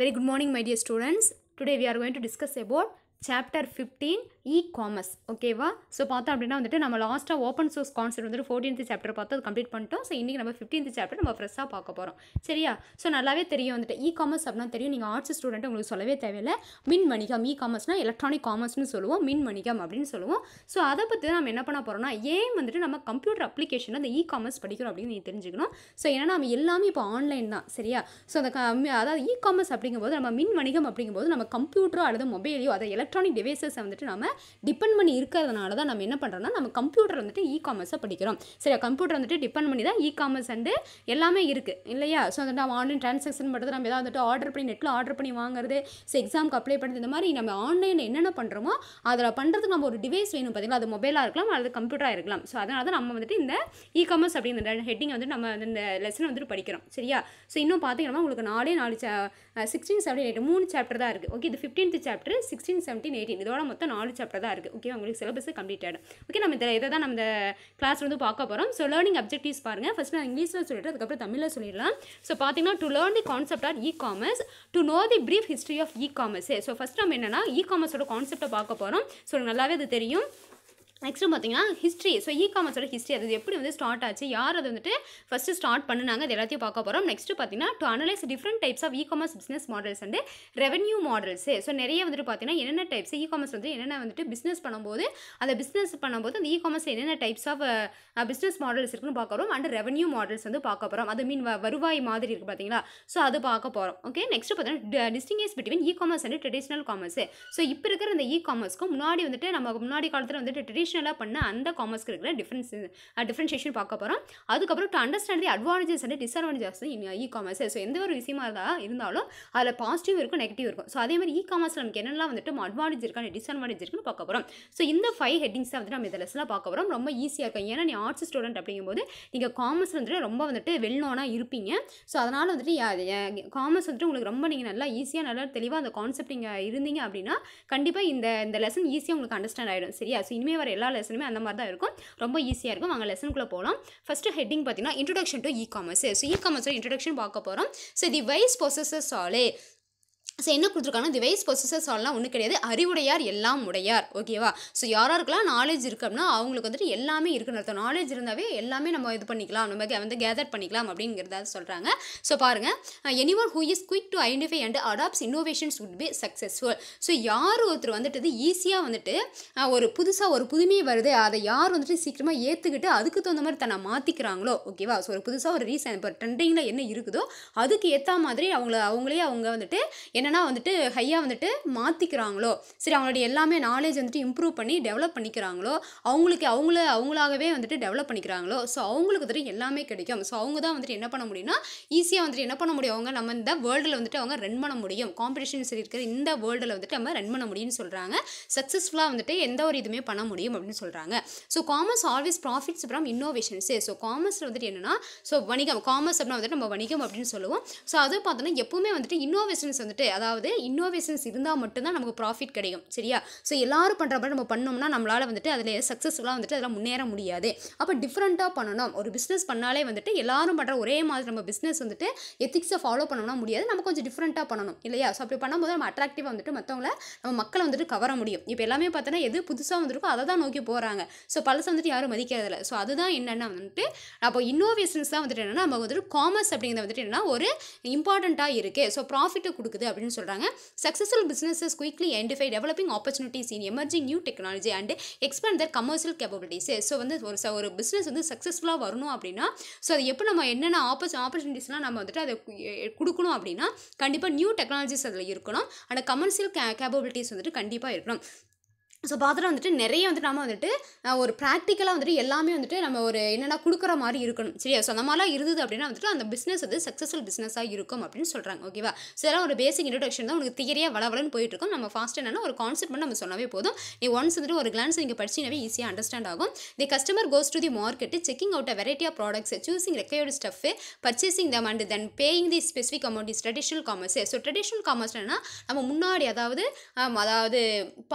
Very good morning my dear students. Today we are going to discuss about chapter fifteen e commerce ஓகேவா so பார்த்தோம் அப்படின்னா வந்துட்டு நம்ம லாஸ்ட்டாக ஓப்பன் சோர்ஸ் கான்செப்ட் வந்துட்டு ஃபோர்டீன்த் சாப்டர் பார்த்து அது கம்ப்ளீட் பண்ணிட்டோம் ஸோ இன்றைக்கி நம்ம ஃபிஃப்டீன்த் சாப்டர் நம்ம ஃப்ரெஷ்ஷாக பார்க்க போகிறோம் சரியா ஸோ நல்லாவே தெரியும் வந்துட்டு இ காமர்ஸ் அப்படின்னா தெரியும் நீங்கள் ஆர்ட்ஸ் ஸ்டூடெண்ட் உங்களுக்கு சொல்லவே தேவையில்லை மின் வணிகம் இ காமர்ஸ்னால் எலக்ட்ரானிக் காமர்ஸ்னு சொல்லுவோம் மின் வணிகம் அப்படின்னு சொல்லுவோம் ஸோ அதை பற்றி நம்ம என்ன பண்ண போகிறோம்னா ஏன் வந்துட்டு நம்ம கம்ப்யூட்டர் அப்ளிகேஷனில் அந்த இ காமர்ஸ் படிக்கிறோம் அப்படின்னு நீங்கள் தெரிஞ்சுக்கணும் ஸோ ஏன்னா நம்ம எல்லாமே இப்போ ஆன்லைன் தான் சரியா ஸோ அந்த அதாவது இ காமர்ஸ் அப்படிங்கும்போது நம்ம மின் வணிகம் அப்படிங்கும்போது நம்ம கம்ப்யூட்டரோ அல்லது மொபைலையோ அதை எலக்ட் எலக்ட்ரானிக் டிவைசஸை வந்துட்டு நம்ம டிபெண்ட் பண்ணி இருக்கிறதுனால தான் நம்ம என்ன பண்ணுறோம்னா நம்ம கம்ப்யூட்டர் வந்துட்டு இ காமர்ஸை படிக்கிறோம் சரி கம்ப்யூட்டர் வந்துட்டு டிபெண்ட் பண்ணி தான் இ காமர்ஸ் வந்து எல்லாமே இருக்குது இல்லையா ஸோ வந்துட்டு நம்ம ஆன்லைன் டிரான்சாக்ஷன் பண்ணுறது நம்ம எதாவது வந்துட்டு ஆர்டர் பண்ணி நெட்டில் ஆர்டர் பண்ணி வாங்குறது ஸோ எக்ஸாமுக்கு அப்ளை பண்ணுறது இந்த மாதிரி நம்ம ஆன்லைனில் என்னென்ன பண்ணுறோமோ அதில் பண்ணுறதுக்கு நம்ம ஒரு டிவைஸ் வேணும் பார்த்தீங்களா அது மொபைலாக இருக்கலாம் அல்லது கம்ப்யூட்டராக இருக்கலாம் ஸோ அதனால தான் நம்ம வந்துட்டு இந்த இ காமர்ஸ் அப்படிங்கிற ஹெட்டிங் வந்து நம்ம இந்த லெசன் வந்துட்டு படிக்கிறோம் சரியா ஸோ இன்னும் பார்த்தீங்கன்னா உங்களுக்கு நாலே நாலு சிக்ஸ்டீன் செவன்டீன் எயிட் மூணு சாப்டர் தான் இருக்குது ஓகே இது fifteenth chapter sixteen seventeen seventeen eighteen இதோட மொத்தம் நாலு சாப்டர் தான் இருக்குது ஓகே உங்களுக்கு சிலபஸ் கம்ப்ளீட் ஆகிடும் ஓகே நம்ம இதில் இதை தான் நம்ம கிளாஸ் வந்து பார்க்க போகிறோம் ஸோ லேர்னிங் அப்ஜெக்டிவ்ஸ் பாருங்கள் ஃபஸ்ட் நான் இங்கிலீஷில் சொல்லிட்டு அதுக்கப்புறம் தமிழில் சொல்லிடலாம் ஸோ பார்த்தீங்கன்னா to learn the concept of e commerce to know the brief history of e commerce so first நம்ம என்னென்னா இ காமர்ஸோட கான்செப்டை பார்க்க போகிறோம் ஸோ நல்லாவே அது தெரியும் நெக்ஸ்ட்டு பார்த்தீங்கன்னா ஹிஸ்ட்ரி ஸோ இ காமர்ஸோட ஹிஸ்ட்ரி அது எப்படி வந்து ஸ்டார்ட் ஆச்சு யார் அது வந்துட்டு ஃபஸ்ட்டு ஸ்டார்ட் பண்ணுனாங்க அது எல்லாத்தையும் பார்க்க போகிறோம் நெக்ஸ்ட்டு பார்த்தீங்கன்னா to analyse different types of e commerce business models and revenue models so நிறைய வந்துட்டு பார்த்தீங்கன்னா என்னென்ன டைப்ஸ் இ காமர்ஸ் வந்து என்னென்ன வந்துட்டு பிஸ்னஸ் பண்ணும்போது அந்த பிஸ்னஸ் பண்ணும்போது அந்த இ காமர்ஸ் என்னென்ன டைப்ஸ் ஆஃப் பிஸ்னஸ் மாடல்ஸ் இருக்குன்னு பார்க்க போகிறோம் அண்ட் ரெவன்யூ மாடல்ஸ் வந்து பார்க்க போகிறோம் அது மீன் வருவாய் மாதிரி இருக்குது பார்த்தீங்களா ஸோ அது பார்க்க போகிறோம் ஓகே நெக்ஸ்ட் பார்த்தீங்கன்னா distinction between e commerce and traditional commerce so இப்போ இருக்கிற இந்த இ காமர்ஸ்க்கு முன்னாடி வந்துட்டு நம்ம முன்னாடி காலத்தில் வந்துட்டு ட்ரெடிஷ் அடிஷ்னலாக பண்ண அந்த காமர்ஸ்க்கு இருக்கிற டிஃப்ரென்ஸ் டிஃப்ரென்ஷியேஷன் பார்க்க போகிறோம் அதுக்கப்புறம் to understand the advantages and disadvantages in e commerce so எந்த ஒரு விஷயமா இருந்தால் இருந்தாலும் அதில் பாசிட்டிவ் இருக்கும் நெகட்டிவ் இருக்கும் ஸோ அதே மாதிரி இ காமர்ஸில் நமக்கு என்னெல்லாம் வந்துட்டு அட்வான்டேஜ் இருக்கான டிஸ்அட்வான்டேஜ் இருக்குன்னு பார்க்க போகிறோம் ஸோ இந்த ஃபைவ் ஹெட்டிங்ஸ் வந்துட்டு நம்ம இந்த லெஸ்லாம் பார்க்க போகிறோம் ரொம்ப ஈஸியாக இருக்கும் ஏன்னா நீ ஆர்ட்ஸ் ஸ்டூடெண்ட் அப்படிங்கும்போது நீங்கள் காமர்ஸ் வந்துட்டு ரொம்ப வந்துட்டு வெல்னோனாக இருப்பீங்க ஸோ அதனால் வந்துட்டு காமர்ஸ் வந்துட்டு உங்களுக்கு ரொம்ப நீங்கள் நல்லா ஈஸியாக நல்லா தெளிவாக அந்த கான்செப்ட் நீங்கள் இருந்தீங்க அப்படின்னா கண்டிப்பாக இந்த இந்த லெசன் ஈஸியாக உங்களுக்கு அண்டர்ஸ்டாண்ட் ஆகிடும் சரியா ஸோ இனிமேல் வர எல்லா லெசனுமே அந்த மாதிரி தான் இருக்கும் ரொம்ப ஈஸியாக இருக்கும் அங்கே லெசனுக்குள்ளே போகலாம் ஃபஸ்ட்டு ஹெட்டிங் பார்த்தீங்கன்னா introduction to e commerce so e commerce introduction பார்க்க போகிறோம் ஸோ தி வைஸ் ப்ரொசஸஸ் ஆலே ஸோ என்ன கொடுத்துருக்காங்கன்னா டிவைஸ் பொசஸஸ் ஆல்லாம் ஒன்றும் கிடையாது அறிவுடையார் எல்லாம் உடையார் ஓகேவா ஸோ யாராருக்கெல்லாம் நாலேஜ் இருக்குது அப்படின்னா அவங்களுக்கு வந்துட்டு எல்லாமே இருக்குன்னு அர்த்தம் நாலேஜ் இருந்தாவே எல்லாமே நம்ம இது பண்ணிக்கலாம் நம்ம வந்து கேதர் பண்ணிக்கலாம் அப்படிங்கிறதா சொல்கிறாங்க ஸோ பாருங்கள் anyone who is quick to identify and adapts innovations would be successful so யார் ஒருத்தர் வந்துட்டு ஈஸியாக வந்துட்டு uh, ஒரு புதுசாக ஒரு புதுமையை வருது அதை யார் வந்துட்டு சீக்கிரமாக ஏற்றுக்கிட்டு அதுக்கு தகுந்த மாதிரி தன்னை மாற்றிக்கிறாங்களோ ஓகேவா ஸோ ஒரு புதுசாக ஒரு ரீசன் இப்போ ட்ரெண்டிங்கில் என்ன இருக்குதோ அதுக்கு ஏற்ற மாதிரி அவங்கள அவங்களே அவங்க வந்துட்டு என்ன என்னென்னா வந்துட்டு ஹையாக வந்துட்டு மாற்றிக்கிறாங்களோ சரி அவங்களுடைய எல்லாமே நாலேஜ் வந்துட்டு இம்ப்ரூவ் பண்ணி டெவலப் பண்ணிக்கிறாங்களோ அவங்களுக்கு அவங்கள அவங்களாகவே வந்துட்டு டெவலப் பண்ணிக்கிறாங்களோ ஸோ அவங்களுக்கு வந்துட்டு எல்லாமே கிடைக்கும் ஸோ அவங்க தான் வந்துட்டு என்ன பண்ண முடியும்னா ஈஸியாக வந்துட்டு என்ன பண்ண முடியும் அவங்க நம்ம இந்த வேர்ல்டில் வந்துட்டு அவங்க ரன் பண்ண முடியும் காம்படிஷன் சரி இருக்கிற இந்த வேர்ல்டில் வந்துட்டு நம்ம ரன் பண்ண முடியும்னு சொல்கிறாங்க சக்ஸஸ்ஃபுல்லாக வந்துட்டு எந்த ஒரு இதுவுமே பண்ண முடியும் அப்படின்னு சொல்கிறாங்க so commerce always profits from இன்னோவேஷன்ஸே ஸோ காமர்ஸ் வந்துட்டு என்னென்னா ஸோ வணிகம் காமர்ஸ் அப்படின்னா வந்துட்டு நம்ம வணிகம் அப்படின்னு சொல்லுவோம் ஸோ அது பார்த்தோன்னா எப்பவுமே வந்துட்டு இன்னோவேஷன்ஸ் வந்துட்டு அதாவது இன்னோவேஷன்ஸ் இருந்தால் மட்டும்தான் நமக்கு ப்ராஃபிட் கிடைக்கும் சரியா ஸோ எல்லாரும் பண்ணுற மாதிரி நம்ம பண்ணோம்னா நம்மளால் வந்துட்டு அதில் சக்ஸஸ்ஃபுல்லாக வந்துட்டு அதில் முன்னேற முடியாது அப்போ டிஃப்ரெண்ட்டாக பண்ணணும் ஒரு பிஸ்னஸ் பண்ணாலே வந்துட்டு எல்லாரும் பண்ணுற ஒரே மாதிரி நம்ம பிஸ்னஸ் வந்துட்டு எத்திக்ஸை ஃபாலோ பண்ணோம்னா முடியாது நம்ம கொஞ்சம் டிஃப்ரெண்ட்டாக பண்ணணும் இல்லையா ஸோ அப்படி பண்ணும்போது நம்ம அட்ராக்டிவாக வந்துட்டு மற்றவங்கள நம்ம மக்களை வந்துட்டு கவர முடியும் இப்போ எல்லாமே பார்த்தோன்னா எது புதுசாக வந்துருக்கோ அதை தான் நோக்கி போகிறாங்க ஸோ பழசு வந்துட்டு யாரும் மதிக்கிறதில்ல ஸோ அதுதான் என்னென்னா வந்துட்டு அப்போ இன்னோவேஷன்ஸ் தான் வந்துட்டு என்னென்னா நம்ம வந்துட்டு காமர்ஸ் அப்படிங்கிறது வந்துட்டு என்னென்னா ஒரு இம்பார்ட்டண்ட்டாக இருக்குது ஸோ ப்ராஃபிட்டை கொடுக்குது அப்படின்னு அப்படின்னு சொல்கிறாங்க successful businesses quickly identify developing opportunities in emerging new technology and expand their commercial capabilities so வந்து ஒரு ஒரு பிஸ்னஸ் வந்து சக்ஸஸ்ஃபுல்லாக வரணும் அப்படின்னா ஸோ அது எப்போ நம்ம என்னென்ன ஆப்பர்ச்சு ஆப்பர்ச்சுனிட்டிஸ்லாம் நம்ம வந்துட்டு அதை கொடுக்கணும் அப்படின்னா கண்டிப்பாக நியூ டெக்னாலஜிஸ் அதில் இருக்கணும் அண்ட் கமர்ஷியல் கே கேபபிலிட்டிஸ் வந்துட்டு கண்டிப்பாக இருக்கணும் ஸோ பார்த்துட்டு வந்துட்டு நிறைய வந்துட்டு நம்ம வந்துட்டு ஒரு ப்ராக்டிக்கலாக வந்துட்டு எல்லாமே வந்துட்டு நம்ம ஒரு என்னென்னா கொடுக்குற மாதிரி இருக்கணும் சரியா ஸோ அந்த மாதிரிலாம் இருந்தது அப்படின்னா வந்துட்டு அந்த பிஸ்னஸ் வந்து சக்ஸஸ்ஃபுல் பிஸ்னஸாக இருக்கும் அப்படின்னு சொல்கிறாங்க ஓகேவா ஸோ இதெல்லாம் ஒரு பேசிக் இன்ட்ரடக்ஷன் தான் உங்களுக்கு தியரியாக வளவலன்னு போயிட்டு இருக்கும் நம்ம ஃபாஸ்ட் என்னன்னா ஒரு கான்செப்ட் பண்ணி நம்ம சொன்னாவே போதும் நீ ஒன்ஸ் வந்துட்டு ஒரு கிளான்ஸ் நீங்கள் படிச்சினாவே ஈஸியாக அண்டர்ஸ்டாண்ட் ஆகும் the customer goes to the market checking out a variety of products choosing ரெக்கையோட stuff purchasing them and then paying the specific amount is traditional commerce so traditional காமர்ஸ்னா நம்ம முன்னாடி அதாவது அதாவது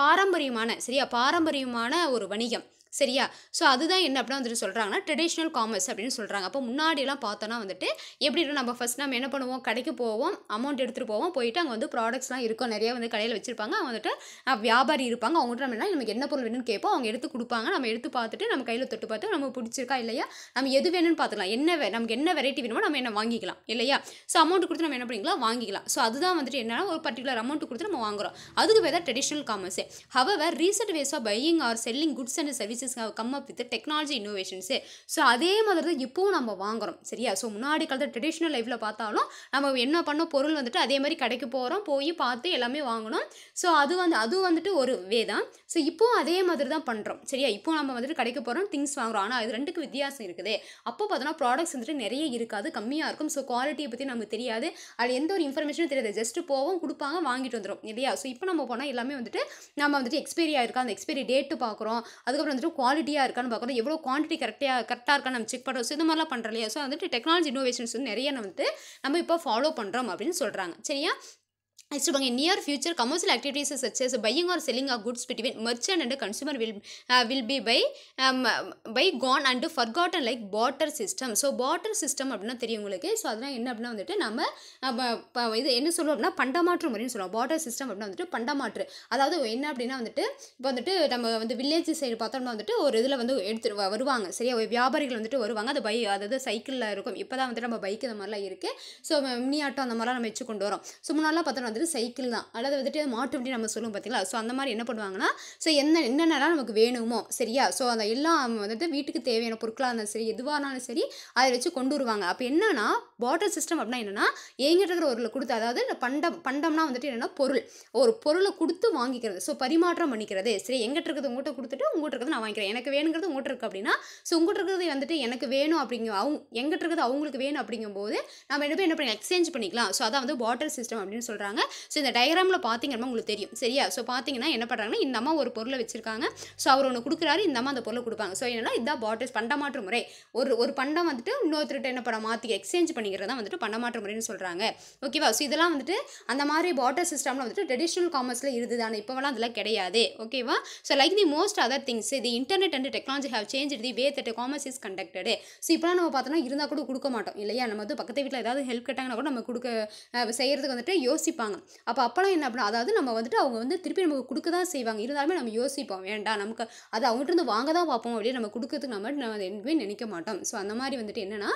பாரம்பரியமான சரியா பாரம்பரியமான ஒரு வணிகம் சரியா ஸோ அதுதான் என்ன அப்படின்னா வந்துட்டு சொல்கிறாங்கன்னா ட்ரெடிஷ்னல் காமர்ஸ் அப்படின்னு சொல்கிறாங்க அப்போ முன்னாடியெல்லாம் பார்த்தோன்னா வந்துட்டு எப்படி நம்ம ஃபஸ்ட் நம்ம என்ன பண்ணுவோம் கடைக்கு போவோம் அமௌண்ட் எடுத்துகிட்டு போவோம் போயிட்டு அங்கே வந்து ப்ராடக்ட்ஸ்லாம் இருக்கும் நிறைய வந்து கடையில் வச்சுருப்பாங்க அவங்க வந்துட்டு வியாபாரி இருப்பாங்க அவங்ககிட்ட நம்ம என்ன நமக்கு என்ன பொருள் வேணும்னு கேட்போம் அவங்க எடுத்து கொடுப்பாங்க நம்ம எடுத்து பார்த்துட்டு நம்ம கையில் தொட்டு பார்த்து நம்ம பிடிச்சிருக்கா இல்லையா நம்ம எது வேணும்னு பார்த்துக்கலாம் என்ன நமக்கு என்ன வெரைட்டி வேணுமோ நம்ம என்ன வாங்கிக்கலாம் இல்லையா ஸோ அமௌண்ட் கொடுத்து நம்ம என்ன பண்ணிக்கலாம் வாங்கிக்கலாம் ஸோ அதுதான் வந்துட்டு என்னென்னா ஒரு பர்டிகுலர் அமௌண்ட் கொடுத்து நம்ம வாங்குகிறோம் அதுக்கு பேர் தான் ட்ரெடிஷ்னல் காமர்ஸே our recent ways of buying or selling goods and service which come up with technology innovations so அதே மாதிரி தான் இப்போவும் நம்ம வாங்குகிறோம் சரியா ஸோ முன்னாடி காலத்தில் ட்ரெடிஷ்னல் லைஃப்பில் பார்த்தாலும் நம்ம என்ன பண்ண பொருள் வந்துட்டு அதே மாதிரி கடைக்கு போகிறோம் போய் பார்த்து எல்லாமே வாங்கணும் ஸோ அது வந்து அது வந்துட்டு ஒரு வே தான் ஸோ இப்போவும் அதே மாதிரி தான் பண்ணுறோம் சரியா இப்போ நம்ம வந்துட்டு கடைக்கு போகிறோம் திங்ஸ் வாங்குகிறோம் ஆனால் அது ரெண்டுக்கு வித்தியாசம் இருக்குது அப்போ பார்த்தோன்னா ப்ராடக்ட்ஸ் வந்துட்டு நிறைய இருக்காது கம்மியாக இருக்கும் ஸோ குவாலிட்டியை பற்றி நமக்கு தெரியாது அது எந்த ஒரு இன்ஃபர்மேஷனும் தெரியாது ஜஸ்ட் போவோம் கொடுப்பாங்க வாங்கிட்டு வந்துடும் இல்லையா ஸோ இப்போ நம்ம போனால் எல்லாமே வந்துட்டு நம்ம வந்துட்டு எக்ஸ்பைரி ஆயிருக்கா அந்த எக்ஸ்பீரி டேட்டு பார்க்குறோம் அதுக்கப்புறம் வந்துட்டு குவாலிட்டியாக இருக்கான்னு பார்க்குறோம் எவ்வளோ குவான்டிட்டி கரெக்டாக கரெக்டாக இருக்கா நம்ம செக் பண்ணுறோம் ஸோ இது மாதிரிலாம் பண்ணுறோம் இல்லையா ஸோ வந்துட்டு டெக்னாலஜி இன்னோவேஷன்ஸ் வந்து நிறைய வந்து நம்ம இப்போ ஃபாலோ பண்ணுறோம் அப்படின்னு சொல்கிறாங்க சரியா நெக்ஸ்ட் பாங்க near future commercial activities activities buying or selling uh goods between merchant and consumer will will be by by gone and um, by gone and forgotten barter system system. அப்படின்னா தெரியும் உங்களுக்கு so அதெல்லாம் என்ன அப்படின்னா வந்துட்டு நம்ம இது என்ன சொல்லுவோம் அப்படின்னா பண்டமாற்று முறைன்னு சொல்லுவோம் பாட்டர் சிஸ்டம் அப்படின்னா வந்துட்டு பண்டமாற்று அதாவது என்ன அப்படின்னா வந்துட்டு இப்போ வந்துட்டு நம்ம வந்து வில்லேஜ் சைடு பார்த்தோம்னா வந்துட்டு ஒரு இதில் வந்து எடுத்துட்டு வருவாங்க சரியா வியாபாரிகள் வந்துட்டு வருவாங்க அது பை அதாவது சைக்கிளில் இருக்கும் இப்போ தான் வந்துட்டு நம்ம பைக் இந்த மாதிரிலாம் இருக்குது ஸோ மினி ஆட்டோ அந்த மாதிரிலாம் நம்ம வச்சு கொண்டு வரோம் ஸோ முன்னாலாம் பார்த்தோம்னா வந்துட்டு வந்துட்டு சைக்கிள் தான் அல்லது வந்துட்டு மாட்டு வண்டி நம்ம சொல்லுவோம் பார்த்தீங்களா ஸோ அந்த மாதிரி என்ன பண்ணுவாங்கன்னா ஸோ என்ன என்னென்னலாம் நமக்கு வேணுமோ சரியா ஸோ அந்த எல்லாம் வந்துட்டு வீட்டுக்கு தேவையான பொருட்களாக இருந்தாலும் சரி எதுவாக இருந்தாலும் சரி அதை வச்சு கொண்டு வருவாங்க அப்போ என்னன்னா வாட்டர் சிஸ்டம் அப்படின்னா என்னென்னா எங்கிட்ட இருக்கிற ஒரு கொடுத்து அதாவது பண்டம் பண்டம்னா வந்துட்டு என்னென்னா பொருள் ஒரு பொருளை கொடுத்து வாங்கிக்கிறது ஸோ பரிமாற்றம் பண்ணிக்கிறது சரி எங்கிட்ட இருக்கிறது உங்கள்கிட்ட கொடுத்துட்டு உங்கள்கிட்ட இருக்கிறது நான் வாங்கிக்கிறேன் எனக்கு வேணுங்கிறது உங்கள்கிட்ட இருக்குது அப்படின்னா ஸோ உங்கள்கிட்ட இருக்கிறது வந்துட்டு எனக்கு வேணும் அப்படிங்க அவங்க எங்கிட்ட இருக்கிறது அவங்களுக்கு வேணும் அப்படிங்கும்போது நம்ம என்ன போய் என்ன பண்ணி எக்ஸ்சேஞ்ச் பண்ணிக்கலாம் ஸோ அதான் வந்து வாட்டர் சிஸ்டம் அப்படின்னு சொல்கிறாங்க ஸோ இந்த டயக்ராமில் பார்த்தீங்கன்னா உங்களுக்கு தெரியும் சரியா ஸோ பார்த்தீங்கன்னா என்ன பண்ணுறாங்கன்னா இந்தமாக ஒரு பொருளை வச்சுருக்காங்க ஸோ அவர் ஒன்று கொடுக்குறாரு இந்தமாக அந்த பொருளை கொடுப்பாங்க ஸோ என்னென்னா இதான் பாட்டில் பண்டமாற்று முறை ஒரு ஒரு பண்டம் வந்துட்டு இன்னொருத்தர்கிட்ட என்ன பண்ண மாற்றி எக்ஸ்சேஞ்ச் பண்ணி தான் வந்துட்டு பண்டமாற்று முறைன்னு சொல்கிறாங்க ஓகேவா ஸோ இதெல்லாம் வந்துட்டு அந்த மாதிரி பாட்டர் சிஸ்டமில் வந்துட்டு ட்ரெடிஷ்னல் காமர்ஸில் இருந்தது ஆனால் இப்போவெல்லாம் அதெல்லாம் கிடையாது ஓகேவா so like the most other things the internet and technology have change the way that commerce is conducted so இப்போலாம் நம்ம பார்த்தோம்னா இருந்தால் கூட கொடுக்க மாட்டோம் இல்லையா நம்ம வந்து பக்கத்து வீட்டில் ஏதாவது ஹெல்ப் கேட்டாங்கன்னா கூட நம்ம கொடுக்க செய்கிறதுக்கு வந்துட்டு யோசிப்பாங்க அப்போ அப்போலாம் என்ன அப்படின்னா அதாவது நம்ம வந்துட்டு அவங்க வந்து திருப்பி நமக்கு கொடுக்க தான் செய்வாங்க இருந்தாலுமே நம்ம யோசிப்போம் வேண்டாம் நமக்கு அது அவங்ககிட்ட இருந்து வாங்க தான் பார்ப்போம் அப்படியே நம்ம கொடுக்கறதுக்கு நம்ம நம்ம எதுவுமே நினைக்க மாட்டோம் ஸோ அந்த மாதிரி வந்துட்டு என்னென்னா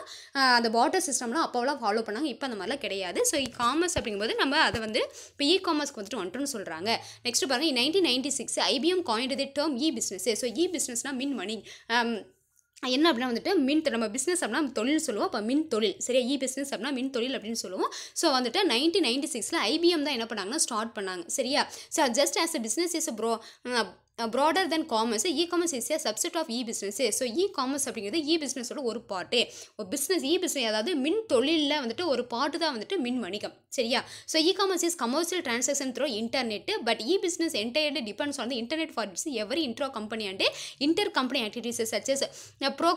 அந்த வாட்டர் சிஸ்டம்லாம் பண்ணாங்களோ அப்போலாம் ஃபாலோ பண்ணாங்க இப்போ அந்த மாதிரிலாம் கிடையாது ஸோ இ காமர்ஸ் அப்படிங்கும்போது நம்ம அதை வந்து இப்போ இ காமர்ஸ்க்கு வந்துட்டு வந்துட்டோம்னு சொல்கிறாங்க நெக்ஸ்ட் பாருங்கள் nineteen ninety six IBM coined the term e business so e பிஸ்னஸ்னால் மின் மணி என்ன அப்படின்னா வந்துட்டு மின் நம்ம பிஸ்னஸ் அப்படின்னா தொழில் சொல்லுவோம் அப்போ மின் தொழில் சரியா இ பிஸ்னஸ் அப்படின்னா மின் தொழில் அப்படின்னு சொல்லுவோம் ஸோ வந்துட்டு நைன்டீன் நைன்டி சிக்ஸில் ஐபிஎம் தான் என்ன பண்ணாங்கன்னா ஸ்டார்ட் பண்ணாங்க சரியா so just as a business is bro broader than commerce e commerce is a subset of e business so e commerce அப்படிங்கிறது இ பிஸ்னஸோட ஒரு பாட்டு ஒரு பிஸ்னஸ் இ பிஸ்னஸ் அதாவது மின் தொழிலில் வந்துட்டு ஒரு பாட்டு தான் வந்துட்டு மின் வணிகம் சரியா so e commerce is commercial transaction through internet but e business entirely depends on internet for every intra company and inter company activities such as pro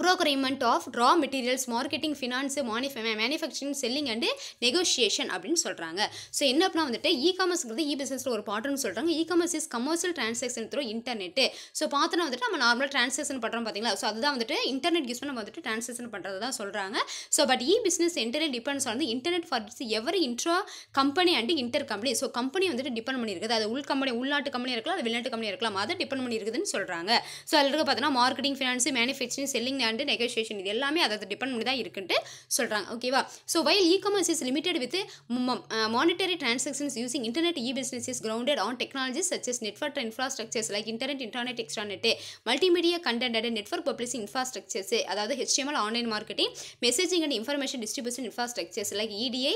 procurement of raw materials marketing finance மானிஃப manufacturing selling and negotiation அப்படின்னு சொல்கிறாங்க so என்ன அப்படின்னா வந்துட்டு இ காமர்ஸ்ங்கிறது இ பிஸ்னஸில் ஒரு பாட்டுன்னு சொல்கிறாங்க e commerce is commercial transaction through internet so பார்த்தோன்னா வந்துட்டு நம்ம நார்மலாக ட்ரான்சாக்ஷன் பண்ணுறோம் பார்த்தீங்களா ஸோ அதுதான் வந்துட்டு இன்டர்நெட் யூஸ் பண்ணி வந்துட்டு ட்ரான்சாக்ஷன் பண்ணுறது தான் சொல்கிறாங்க so but e business internet depends வந்து internet for every intra company and inter company so company வந்துட்டு டிபெண்ட் பண்ணியிருக்குது அது உள் கம்பெனி உள்நாட்டு கம்பெனி இருக்கலாம் அது வெளிநாட்டு கம்பெனி இருக்கலாம் அதை டிபெண்ட் பண்ணியிருக்குதுன்னு சொல்கிறாங்க ஸோ அதில் இருக்க பார்த்தீங்கன்னா marketing finance manufacturing selling selling and negotiation இது எல்லாமே அதை டிபெண்ட் பண்ணி தான் இருக்குன்ட்டு சொல்கிறாங்க ஓகேவா so while e commerce is limited with monetary transactions using internet e business is grounded on technologies such as network infrastructures like internet internet extranet multimedia content and network publishing infrastructures அதாவது HTML online marketing messaging and information distribution infrastructures like EDI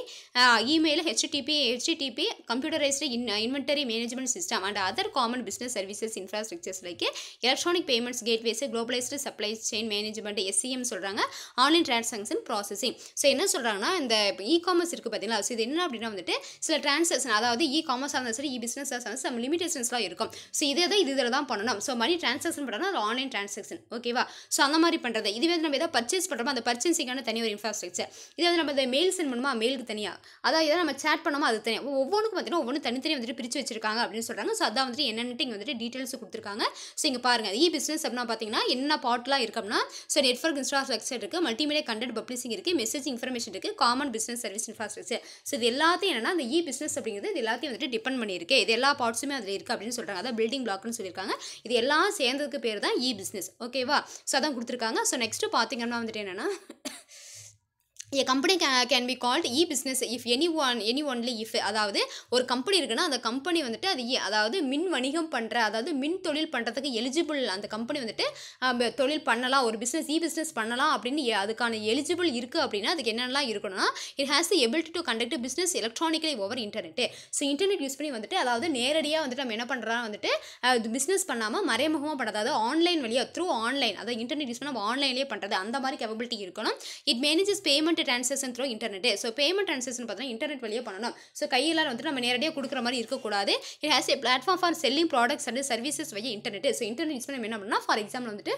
email HTP HTTP computerised in inventory management system and other common business services infrastructures like electronic payments gateways globalised supply chain management SCM சொல்கிறாங்க online transaction processing so என்ன சொல்கிறாங்கன்னா இந்த e commerce இருக்குது பார்த்தீங்களா so இது என்ன அப்படின்னா வந்துட்டு சில ட்ரான்சாக்ஷன் அதாவது இ காமர்ஸ் இருந்தாலும் சரி இ பிஸ்னஸ் இருந்தாலும் சம் லிமிடேஷன்ஸ்லாம் இருக்கும் ஸோ இதே தான் இது இதில் தான் பண்ணணும் ஸோ மணி ட்ரான்சாக்ஷன் பண்ணணும் அது ஆன்லைன் ட்ரான்சாக்ஷன் ஓகேவா ஸோ அந்த மாதிரி பண்ணுறது இதுவே நம்ம எதாவது பர்ச்சேஸ் பண்ணுறோமோ அந்த பர்ச்சேசிங்கான தனி ஒரு இன்ஃப்ராஸ்ட்ரக்சர் இதே வந்து நம்ம இந்த மெயில் சென்ட் பண்ணுமா மெயிலுக்கு தனியாக அதாவது நம்ம சேட் பண்ணோமோ அது தனியாக ஒவ்வொன்றுக்கும் பார்த்தீங்கன்னா ஒவ்வொன்று தனித்தனியாக வந்துட்டு பிரித்து வச்சிருக்காங்க அப்படின்னு சொல்கிறாங்க ஸோ அதான் வந்துட்டு என்னென்ட்டு இங்கே வந்துட்டு டீட்டெயில்ஸ் கொடுத்துருக்காங்க ஸோ இங்கே பாருங்கள் இ பிஸ்னஸ் அப்படின்னா பார்த்தீங்கன்னா என்ன பாட்டெலாம் அப்படின்னா ஸோ நெட்ஒர்க் இன்ஃப்ராஸ்ட்ரக்சர் இருக்குது மல்டிமீடியா கண்டென்ட் பப்ளிஷிங் இருக்குது மெசேஜ் இன்ஃபர்மேஷன் இருக்குது common business service infrastructure so இது எல்லாத்தையும் என்னன்னா அந்த இ பிஸ்னஸ் அப்படிங்கிறது இது எல்லாத்தையும் வந்துட்டு டிபெண்ட் பண்ணியிருக்கு இது எல்லா பார்ட்ஸுமே அதில் இருக்குது அப்படின்னு சொல்கிறாங்க அதான் பில்டிங் பிளாக்னு சொல்லியிருக்காங்க இது எல்லாம் சேர்ந்ததுக்கு பேர் தான் இ பிஸ்னஸ் ஓகேவா ஸோ அதான் கொடுத்துருக்காங்க ஸோ நெக்ஸ்ட்டு பார்த்தீங்கன்னா வந்துட்டு என்னென்னா ஏ கம்பெனி கே can be called e business if any one any only if அதாவது ஒரு கம்பெனி இருக்குன்னா அந்த கம்பெனி வந்துட்டு அது அதாவது மின் வணிகம் பண்ணுற அதாவது மின் தொழில் பண்ணுறதுக்கு எலிஜிபிள் அந்த கம்பெனி வந்துட்டு தொழில் பண்ணலாம் ஒரு பிஸ்னஸ் இ பிஸ்னஸ் பண்ணலாம் அப்படின்னு அதுக்கான எலிஜிபிள் இருக்குது அப்படின்னா அதுக்கு என்னென்னலாம் இருக்கணும்னா it has the ability to conduct business electronically over internet so internet use பண்ணி வந்துட்டு அதாவது நேரடியாக வந்துட்டு நம்ம என்ன பண்ணுறோம் வந்துட்டு பிஸ்னஸ் பண்ணாமல் மறைமுகமாக பண்ணுறது அதாவது ஆன்லைன் வழியாக த்ரூ ஆன்லைன் அதாவது இன்டர்நெட் யூஸ் நம்ம ஆன்லைன்லேயே பண்ணுறது அந்த மாதிரி கேபபிலிட்டி இருக்கணும் it manages payment payment transaction through internet so payment transaction பார்த்தா இன்டர்நெட் வழியாக பண்ணணும் ஸோ கையில் வந்து நம்ம நேரடியாக கொடுக்குற மாதிரி இருக்கக்கூடாது it has a platform for selling products and services வழியாக இன்டர்நெட் ஸோ இன்டர்நெட் யூஸ் பண்ணி என்ன பண்ணணும் ஃபார் எக்ஸாம்பிள் வந்துட்டு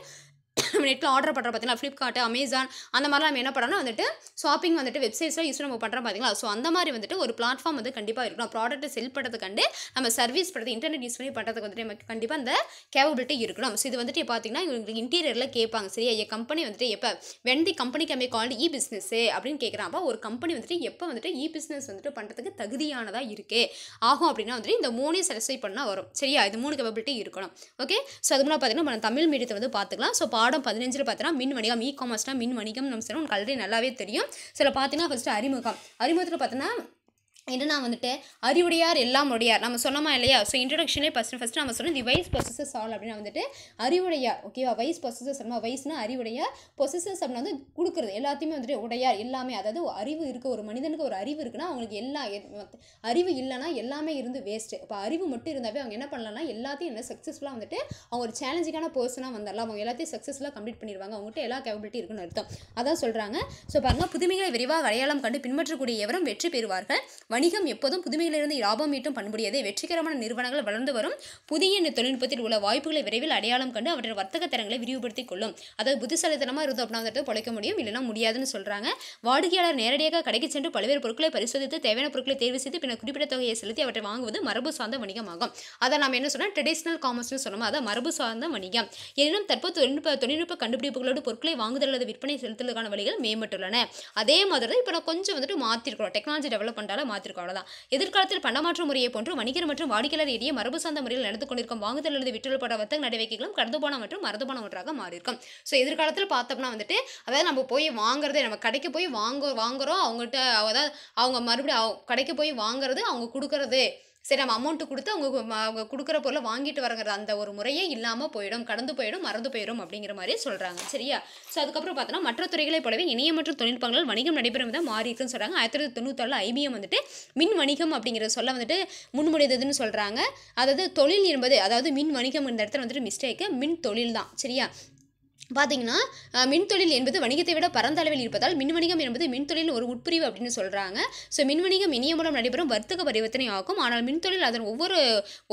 நம்ம நெட்டில் ஆர்டர் பண்ணுறோம் பார்த்தீங்களா ஃப்ளிப்கார்ட் அமேசான் அந்த மாதிரிலாம் நம்ம என்ன பண்ணோம்னா வந்துட்டு ஷாப்பிங் வந்துட்டு வெப்சைட்ஸ்லாம் யூஸ் நம்ம பண்ணுறோம் பார்த்தீங்களா ஸோ அந்த மாதிரி வந்துட்டு ஒரு பிளாட்ஃபார்ம் வந்து கண்டிப்பாக இருக்கணும் ப்ராடக்ட்டை செல் கண்டு நம்ம சர்வீஸ் பண்ணுறது இன்டர்நெட் யூஸ் பண்ணி பண்ணுறதுக்கு வந்துட்டு நமக்கு கண்டிப்பாக அந்த கேபபிலிட்டி இருக்கணும் ஸோ இது வந்துட்டு பார்த்தீங்கன்னா இவங்க இன்டீரியரில் கேட்பாங்க சரியா என் கம்பெனி வந்துட்டு எப்போ வென் தி கம்பெனி கம்மி கால்டு இ பிஸ்னஸ் அப்படின்னு கேட்குறாப்ப ஒரு கம்பெனி வந்துட்டு எப்போ வந்துட்டு இ பிஸ்னஸ் வந்துட்டு பண்ணுறதுக்கு தகுதியானதாக இருக்கே ஆகும் அப்படின்னா வந்துட்டு இந்த மூணையும் சாட்டிஸ்ஃபை பண்ணால் வரும் சரியா இது மூணு கேபபிலிட்டி இருக்கணும் ஓகே ஸோ அது மூலம் பார்த்தீங்கன்னா நம்ம தமிழ் மீடியத்தை வந்து பார்த்துக்கலாம் ஸோ பாடம் பதினஞ்சில் பார்த்தோன்னா மின் வணிகம் இ காமர்ஸ்னால் மின் வணிகம் நம்ம சில உங்களுக்கு ஆல்ரெடி நல்லாவே தெரியும் சில பார்த்தீங்கன்னா ஃபஸ்ட்டு அறிமுகம் அறிமுகத்தில் பார்த்தோன்னா என்னன்னா வந்துட்டு அறிவுடையார் எல்லாம் உடையார் நம்ம சொன்னோமா இல்லையா ஸோ இன்ட்ரடக்ஷனே ஃபஸ்ட்டு ஃபஸ்ட்டு நம்ம தி வைஸ் பொசஸஸ் ஆல் அப்படின்னா வந்துட்டு அறிவுடையார் ஓகேவா வைஸ் பொசஸஸ் சொன்னால் வைஸ்னால் அறிவுடையார் பொசஸஸ் அப்படின்னா வந்து கொடுக்குறது எல்லாத்தையுமே வந்துட்டு உடையார் எல்லாமே அதாவது அறிவு இருக்க ஒரு மனிதனுக்கு ஒரு அறிவு இருக்குன்னா அவங்களுக்கு எல்லா அறிவு இல்லைனா எல்லாமே இருந்து வேஸ்ட்டு இப்போ அறிவு மட்டும் இருந்தாவே அவங்க என்ன பண்ணலாம்னா எல்லாத்தையும் என்ன சக்ஸஸ்ஃபுல்லாக வந்துட்டு அவங்க ஒரு சேலஞ்சிங்கான பர்சனாக வந்துடலாம் அவங்க எல்லாத்தையும் சக்ஸஸ்ஃபுல்லாக கம்ப்ளீட் பண்ணிடுவாங்க அவங்ககிட்ட எல்லா கேபிலிட்டி இருக்குன்னு அர்த்தம் அதான் சொல்கிறாங்க ஸோ பாருங்கள் புதுமைகளை விரிவாக அடையாளம் கண்டு பின்பற்றக்கூடிய எவரும் வெற்றி பெறுவார்கள் வணிகம் எப்போதும் புதுமையிலிருந்து லாபம் ஈட்டும் பண்புடையது வெற்றிகரமான நிறுவனங்கள் வளர்ந்து வரும் புதிய தொழில்நுட்பத்தில் உள்ள வாய்ப்புகளை விரைவில் அடையாளம் கண்டு அவற்றை வர்த்தக தரங்களை விரிவுபடுத்திக் கொள்ளும் அதாவது புத்திசாலித்தனமாக இருந்தோம் அப்படின்னா வந்துட்டு பிழைக்க முடியும் இல்லைனா முடியாதுன்னு சொல்கிறாங்க வாடிக்கையாளர் நேரடியாக கடைக்கு சென்று பல்வேறு பொருட்களை பரிசோதித்து தேவையான பொருட்களை தேர்வு செய்து பின்னர் குறிப்பிட்ட தொகையை செலுத்தி அவற்றை வாங்குவது மரபு சார்ந்த வணிகமாகும் அதை நாம் என்ன சொன்னால் ட்ரெடிஷனல் காமர்ஸ்னு சொன்னோம் அதை மரபு சார்ந்த வணிகம் எனினும் தற்போது தொழில்நுட்ப தொழில்நுட்ப கண்டுபிடிப்புகளோடு பொருட்களை வாங்குதல் அல்லது விற்பனை செலுத்துவதற்கான வழிகள் மேம்பட்டுள்ளன அதே மாதிரி இப்போ நான் கொஞ்சம் வந்துட்டு மாற்றிருக்கிறோம் டெக்னாலஜி டெவலப் பண்ணாலும் மாற்றிருக்கோம் பார்த்துருக்கோம் அவ்வளோதான் எதிர்காலத்தில் பணமாற்று முறையை போன்று வணிகர் மற்றும் வாடிக்கையாளர் இடையே மரபு சார்ந்த முறையில் நடந்து கொண்டிருக்கும் வாங்குதல் அல்லது விற்றல் போட வர்த்தக நடவடிக்கைகளும் கடந்து போன மற்றும் மறந்து போன ஒன்றாக மாறியிருக்கும் ஸோ எதிர்காலத்தில் பார்த்தோம்னா வந்துட்டு அதாவது நம்ம போய் வாங்குறதே நம்ம கடைக்கு போய் வாங்க வாங்குறோம் அவங்ககிட்ட அதாவது அவங்க மறுபடியும் கடைக்கு போய் வாங்குறது அவங்க கொடுக்குறது சரி நம்ம அமௌண்ட்டு கொடுத்து அவங்க அவங்க கொடுக்குற பொருளை வாங்கிட்டு வரங்கிற அந்த ஒரு முறையே இல்லாமல் போயிடும் கடந்து போயிடும் மறந்து போயிடும் அப்படிங்கிற மாதிரி சொல்கிறாங்க சரியா ஸோ அதுக்கப்புறம் பார்த்தோன்னா மற்ற துறைகளை போலவே இணைய மற்றும் தொழில்நுட்பங்கள் வணிகம் நடைபெறும் தான் மாறி இருக்குன்னு சொல்கிறாங்க ஆயிரத்தி தொள்ளாயிரத்தி தொண்ணூத்தாறில் ஐபிஎம் வந்துட்டு மின் வணிகம் அப்படிங்கிற சொல்ல வந்துட்டு முன்மொழிந்ததுன்னு சொல்கிறாங்க அதாவது தொழில் என்பது அதாவது மின் வணிகம் இந்த இடத்துல வந்துட்டு மிஸ்டேக்கு மின் தொழில் தான் சரியா பார்த்தீங்கன்னா மின்தொழில் என்பது வணிகத்தை விட பரந்த அளவில் இருப்பதால் மின் வணிகம் என்பது மின்தொழில் ஒரு உட்பிரிவு அப்படின்னு சொல்கிறாங்க ஸோ மின் வணிகம் இணைய மூலம் நடைபெறும் வர்த்தக பரிவர்த்தனை ஆகும் ஆனால் மின்தொழில் அதன் ஒவ்வொரு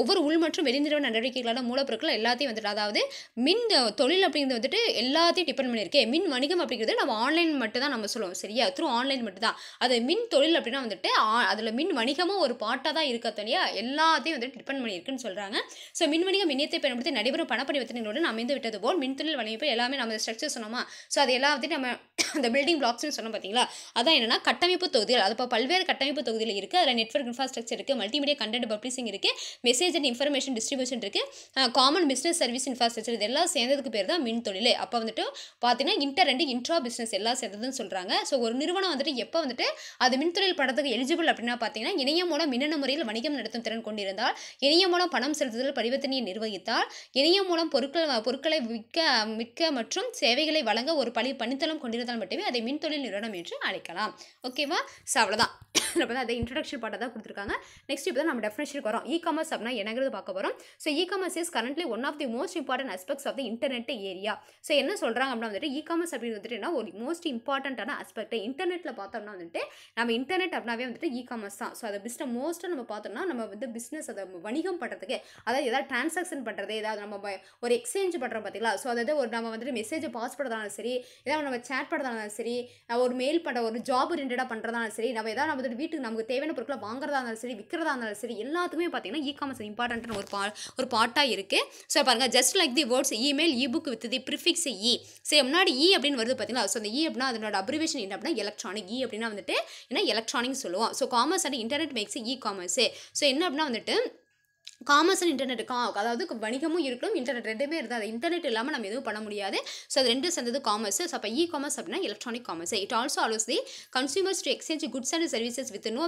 ஒவ்வொரு உள் மற்றும் வெளிநிறுவன நடவடிக்கைகளான மூலப்பொருட்கள் எல்லாத்தையும் வந்துட்டு அதாவது மின் தொழில் அப்படிங்கிறது வந்துட்டு எல்லாத்தையும் டிபெண்ட் பண்ணியிருக்கேன் மின் வணிகம் அப்படிங்கிறது நம்ம ஆன்லைன் மட்டும் தான் நம்ம சொல்லுவோம் சரியா த்ரூ ஆன்லைன் மட்டும் தான் அது மின் தொழில் அப்படின்னா வந்துட்டு அதில் மின் வணிகமும் ஒரு பாட்டாக தான் இருக்க தனியாக எல்லாத்தையும் வந்துட்டு டிபெண்ட் பண்ணியிருக்குன்னு சொல்கிறாங்க ஸோ மின் வணிகம் இணையத்தை பயன்படுத்தி நடைபெறும் பண பரிவர்த்தனைகளுடன் அமைந்து விட்டது போல் மின் தொழில் வணிகம் எல்லா எல்லாமே நம்ம ஸ்ட்ரக்சர் சொன்னோமா ஸோ அது எல்லாத்தையும் நம்ம அந்த பில்டிங் பிளாக்ஸ்ன்னு சொன்னோம் பார்த்தீங்களா அதான் என்னன்னா கட்டமைப்பு தொகுதிகள் அது இப்போ பல்வேறு கட்டமைப்பு தொகுதியில் இருக்குது அதில் நெட்ஒர்க் இன்ஃப்ராஸ்ட்ரக்சர் இருக்குது மல்டிமீடியா கண்டென்ட் பப்ளிஷிங் இருக்குது மெசேஜ் அண்ட் இன்ஃபர்மேஷன் டிஸ்ட்ரிபியூஷன் இருக்குது காமன் பிஸ்னஸ் சர்வீஸ் இன்ஃப்ராஸ்ட்ரக்சர் இதெல்லாம் சேர்ந்ததுக்கு பேர் தான் மின் தொழில் அப்போ வந்துட்டு பார்த்தீங்கன்னா இன்டர் அண்ட் இன்ட்ரா பிஸ்னஸ் எல்லாம் சேர்ந்ததுன்னு சொல்கிறாங்க ஸோ ஒரு நிறுவனம் வந்துட்டு எப்போ வந்துட்டு அது தொழில் படத்துக்கு எலிஜிபிள் அப்படின்னா பார்த்தீங்கன்னா இணையம் மூலம் மின்னணு முறையில் வணிகம் நடத்தும் திறன் கொண்டிருந்தால் இணையம் மூலம் பணம் செலுத்துதல் பரிவர்த்தனையை நிர்வகித்தால் இணையம் மூலம் பொருட்கள் பொருட்களை விற்க மிக்க மற்றும் சேவைகளை வழங்க ஒரு பள்ளி பணித்தளம் கொண்டிருந்தால் மட்டுமே அதை மின்தொழில் நிறுவனம் என்று அழைக்கலாம் ஓகேவா ஸோ அவ்வளோதான் இப்போ தான் அதை இன்ட்ரடக்ஷன் பாட்டை தான் கொடுத்துருக்காங்க நெக்ஸ்ட் இப்போ தான் நம்ம டெஃபினேஷன் வரோம் இ காமர்ஸ் அப்படின்னா என்னங்கிறது பார்க்க போகிறோம் so e commerce is currently one of the most important aspects of the internet area so என்ன சொல்கிறாங்க அப்படின்னா வந்துட்டு இ காமர்ஸ் அப்படின்னு வந்துட்டு என்ன ஒரு மோஸ்ட் இம்பார்ட்டண்ட்டான அஸ்பெக்ட் இன்டர்நெட்டில் பார்த்தோம்னா வந்துட்டு நம்ம இன்டர்நெட் அப்படின்னாவே வந்துட்டு இ காமர்ஸ் தான் ஸோ அதை பிஸ்னஸ் மோஸ்ட்டாக நம்ம பார்த்தோம்னா நம்ம வந்து பிஸ்னஸ் அதை வணிகம் பண்ணுறதுக்கு அதாவது ஏதாவது டிரான்சாக்ஷன் பண்ணுறது ஏதாவது நம்ம ஒரு எக்ஸ்சேஞ்ச் பண்ணுறோம் பார்த்தீங்களா ஸோ அதாவது ஒரு நம்ம வந்து வந்துட்டு மெசேஜை பாஸ் பண்ணுறதாலும் சரி ஏதாவது நம்ம சேட் பண்ணுறதாலும் சரி ஒரு மெயில் பண்ணுற ஒரு ஜாப் ரிலேட்டடாக பண்ணுறதாலும் சரி நம்ம ஏதாவது நம்ம வந்துட்டு வீட்டுக்கு நமக்கு தேவையான பொருட்களை வாங்குறதா இருந்தாலும் சரி விற்கிறதா இருந்தாலும் சரி எல்லாத்துக்குமே பார்த்தீங்கன்னா இ காமர்ஸ் இம்பார்ட்டன்ட் ஒரு பா ஒரு பார்ட்டாக இருக்குது ஸோ பாருங்கள் just like the words email e book with the prefix e சரி முன்னாடி இ e அப்படின்னு வருது பார்த்தீங்களா ஸோ அந்த இ e அப்படின்னா அதனோட அப்ரிவேஷன் என்ன அப்படின்னா எலக்ட்ரானிக் இ e அப்படின்னா வந்துட்டு என்ன எலக்ட்ரானிக் சொல்லுவோம் so commerce and internet makes e commerce so என்ன அப்படின்னா வந்துட்டு காமர்ஸ் அண்ட் இன்டர்நெட் கா அதாவது வணிகமும் இருக்கணும் இன்டர்நெட் ரெண்டுமே இருந்தால் அது இன்டர்நெட் இல்லாமல் நம்ம எதுவும் பண்ண முடியாது ஸோ அது ரெண்டு சேர்ந்தது காமர்ஸ் ஸோ அப்போ இ காமர்ஸ் அப்படின்னா electronic commerce it also allows the consumers to exchange goods and services with no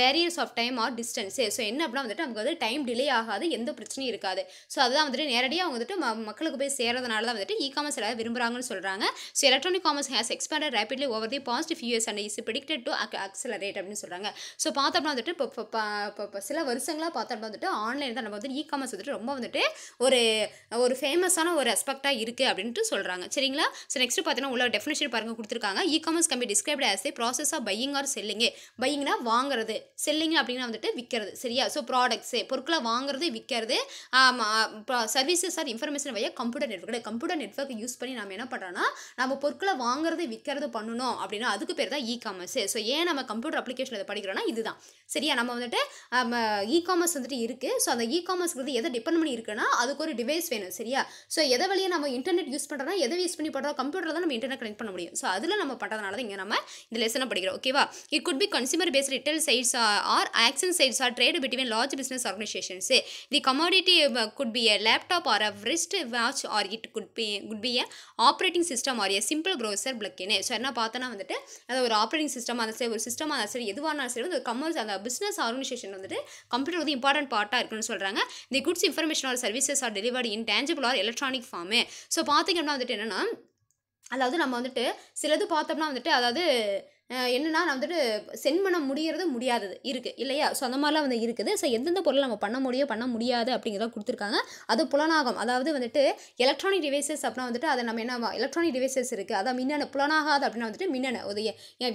barriers of time or distance so என்ன அப்படின்னா வந்துட்டு நமக்கு வந்து டைம் டிலே ஆகாது எந்த பிரச்சனையும் இருக்காது ஸோ அதுதான் வந்துட்டு நேரடியாக வந்துட்டு மக்களுக்கு போய் சேரதுனால தான் வந்துட்டு இ காமர்ஸ் எல்லாம் விரும்புகிறாங்கன்னு சொல்கிறாங்க so electronic commerce has expanded rapidly over the past few years and is predicted to accelerate அப்படின்னு சொல்கிறாங்க ஸோ பார்த்தோம்னா வந்துட்டு இப்போ சில வருஷங்களாக பார்த்தோம்னா வந்துட்டு ஆன்லைன் தான் நம்ம வந்துட்டு இ காமர்ஸ் வந்துட்டு ரொம்ப வந்துட்டு ஒரு ஒரு ஃபேமஸான ஒரு அஸ்பெக்டாக இருக்குது அப்படின்ட்டு சொல்கிறாங்க சரிங்களா ஸோ நெக்ஸ்ட் பார்த்தீங்கன்னா உள்ள டெஃபினேஷன் பாருங்கள் கொடுத்துருக்காங்க e commerce can be described as a process of buying or செல்லிங்கு பையிங்னா வாங்குறது செல்லிங் அப்படின்னா வந்துட்டு விற்கிறது சரியா ஸோ ப்ராடக்ட்ஸு பொருட்களை வாங்குறது விற்கிறது சர்வீசஸ் ஆர் இன்ஃபர்மேஷன் வழியாக computer network computer network use பண்ணி நம்ம என்ன பண்ணுறோன்னா நம்ம பொருட்களை வாங்குறது விற்கிறது பண்ணணும் அப்படின்னா அதுக்கு பேர் தான் இ காமர்ஸ் ஸோ ஏன் நம்ம கம்ப்யூட்டர் அப்ளிகேஷன் இதை படிக்கிறோன்னா இதுதான் சரியா நம்ம வந்துட்டு இ காமர்ஸ் வந்துட்டு இருக்குது ஸோ அந்த இ காமர்ஸ்ங்கிறது எதை டிபெண்ட் பண்ணி இருக்குன்னா அதுக்கு ஒரு டிவைஸ் வேணும் சரியா ஸோ எதை வழியாக நம்ம இன்டர்நெட் யூஸ் பண்ணுறதா எதை யூஸ் பண்ணி பண்ணுறோம் கம்ப்யூட்டர் தான் நம்ம இன்டர்நெட் கனெக்ட் பண்ண முடியும் ஸோ அதில் நம்ம பண்ணுறதுனால தான் இங்கே நம்ம இந்த லெசனை படிக்கிறோம் ஓகேவா it could be consumer based retail sites or auction sites or trade between large business organisations the commodity could be a laptop or a wrist watch or it could be could be a operating system or a simple browser பிளக்கின்னு so என்ன பார்த்தோன்னா வந்துட்டு அது ஒரு operating சிஸ்டமாக அந்த சரி ஒரு சிஸ்டமாக அந்த சரி எதுவாக இருந்தாலும் சரி வந்து கமர்ஸ் அந்த பிஸ்னஸ் ஆர்கனைசேஷன் வந்துட்டு கம்ப்யூட்டர் வந்து இம்பார்ட்டன்ட் பார்ட்டாக இருக்குது இருக்குன்னு சொல்கிறாங்க the goods information or services or delivery intangible or electronic form so பார்த்தீங்கன்னா வந்துட்டு என்னென்னா அதாவது நம்ம வந்துட்டு சிலது பார்த்தோம்னா வந்துட்டு அதாவது என்னென்னா நான் வந்துட்டு சென்ட் பண்ண முடியறது முடியாதது இருக்குது இல்லையா ஸோ அந்த மாதிரிலாம் வந்து இருக்குது ஸோ எந்தெந்த பொருள் நம்ம பண்ண முடியும் பண்ண முடியாது அப்படிங்கிறத கொடுத்துருக்காங்க அது புலனாகும் அதாவது வந்துட்டு எலக்ட்ரானிக் டிவைசஸ் அப்படின்னா வந்துட்டு அதை நம்ம என்ன எலக்ட்ரானிக் டிவைசஸ் இருக்குது அதான் மின்னணு புலனாகாது அப்படின்னா வந்துட்டு மின்னணு உதய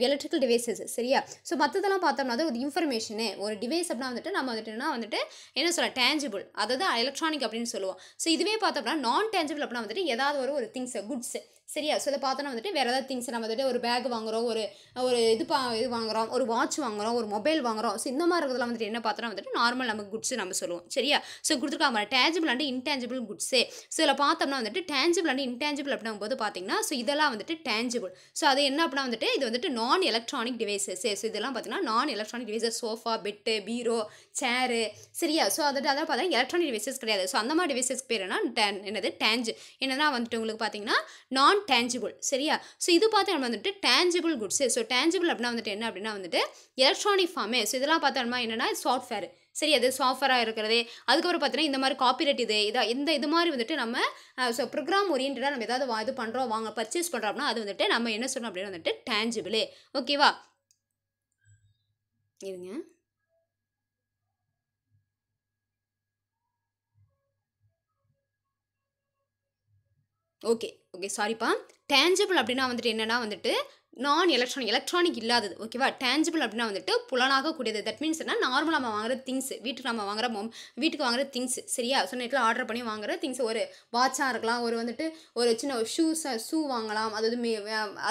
எலக்ட்ரிக்கல் டிவைசஸ் சரியா ஸோ மற்றதெல்லாம் பார்த்தோம்னா ஒரு இன்ஃபர்மேஷனு ஒரு டிவைஸ் அப்படின்னா வந்துட்டு நம்ம வந்துட்டுனா வந்துட்டு என்ன சொல்ல டேஞ்சிபிள் அதாவது எலக்ட்ரானிக் அப்படின்னு சொல்லுவோம் ஸோ இதுவே பார்த்தோம்னா நான் டேஞ்சிபிள் அப்படின்னா வந்துட்டு ஏதாவது ஒரு ஒரு திங்ஸ் குட்ஸ் சரியா ஸோ இதை பார்த்தோன்னா வந்துட்டு வேறு ஏதாவது திங்ஸ் நம்ம வந்துட்டு ஒரு பேக் வாங்குகிறோம் ஒரு ஒரு இது பா இது வாங்குகிறோம் ஒரு வாட்ச் வாங்குகிறோம் ஒரு மொபைல் வாங்குகிறோம் ஸோ இந்த மாதிரி இருக்கிறதுலாம் வந்துட்டு என்ன பார்த்தோன்னா வந்துட்டு நார்மல் நமக்கு குட்ஸ் நம்ம சொல்லுவோம் சரியா ஸோ கொடுத்துருக்காங்க டேஞ்சிபிள் அண்ட் இன்டேஞ்சிபிள் குட்ஸே ஸோ இதில் பார்த்தோம்னா வந்துட்டு டேஞ்சிபிள் அண்ட் இன்டேஞ்சபிள் அப்படிங்கும்போது பார்த்தீங்கன்னா ஸோ இதெல்லாம் வந்துட்டு டேஞ்சிபிள் ஸோ அது என்ன அப்படின்னா வந்துட்டு இது வந்துட்டு நான் எலக்ட்ரானிக் டிவைசஸ் ஸோ இதெல்லாம் பார்த்தீங்கன்னா நான் எலக்ட்ரானிக் டிவைசஸ் சோஃபா பெட்டு பீரோ சேரு சரியா ஸோ அதை அதாவது பார்த்தா எலக்ட்ரானிக் டிவைசஸ் கிடையாது ஸோ அந்த மாதிரி டிவைசஸ்க்கு என்ன டேன் என்னது டேஞ்சு என்னன்னா வந்துட்டு உங்களுக்கு பார்த்தீங்கன்னா நான் டேஞ்சிபிள் சரியா ஸோ இது பார்த்து நம்ம வந்துட்டு டேஞ்சிபிள் குட்ஸு ஸோ டேஞ்சிபிள் அப்படின்னா வந்துட்டு என்ன அப்படின்னா வந்துட்டு எலக்ட்ரானிக் ஃபார்மே ஸோ இதெல்லாம் நம்ம என்னென்னா சாஃப்ட்வேர் சரி அது சாஃப்ட்வேராக இருக்கிறது அதுக்கப்புறம் பார்த்தீங்கன்னா இந்த மாதிரி காப்பிரைட் இது இதாக இந்த இது மாதிரி வந்துட்டு நம்ம ஸோ ப்ரோக்ராம் ஓரியன்டாக நம்ம ஏதாவது இது பண்ணுறோம் வாங்க பர்ச்சேஸ் பண்ணுறோம் அப்படின்னா அது வந்துட்டு நம்ம என்ன சொல்லணும் அப்படின்னா வந்துட்டு டேஞ்சிபிள் ஓகேவா இருங்க ஓகே ஓகே சாரிப்பா டேஞ்சபிள் அப்படின்னா வந்துட்டு என்னென்னா வந்துட்டு நான் எலக்ட்ரானிக் எலக்ட்ரானிக் இல்லாதது ஓகேவா டேஞ்சபிள் அப்படின்னா வந்துட்டு புலனாக கூடியது தட் மீன்ஸ் என்ன நார்மலாக நம்ம வாங்குற திங்ஸ் வீட்டுக்கு நம்ம வாங்குற மொம் வீட்டுக்கு வாங்குற திங்ஸ் சரியா சொன்ன ஆர்டர் பண்ணி வாங்குற திங்ஸ் ஒரு வாட்சாக இருக்கலாம் ஒரு வந்துட்டு ஒரு சின்ன ஒரு ஷூஸை ஷூ வாங்கலாம் அதாவது மே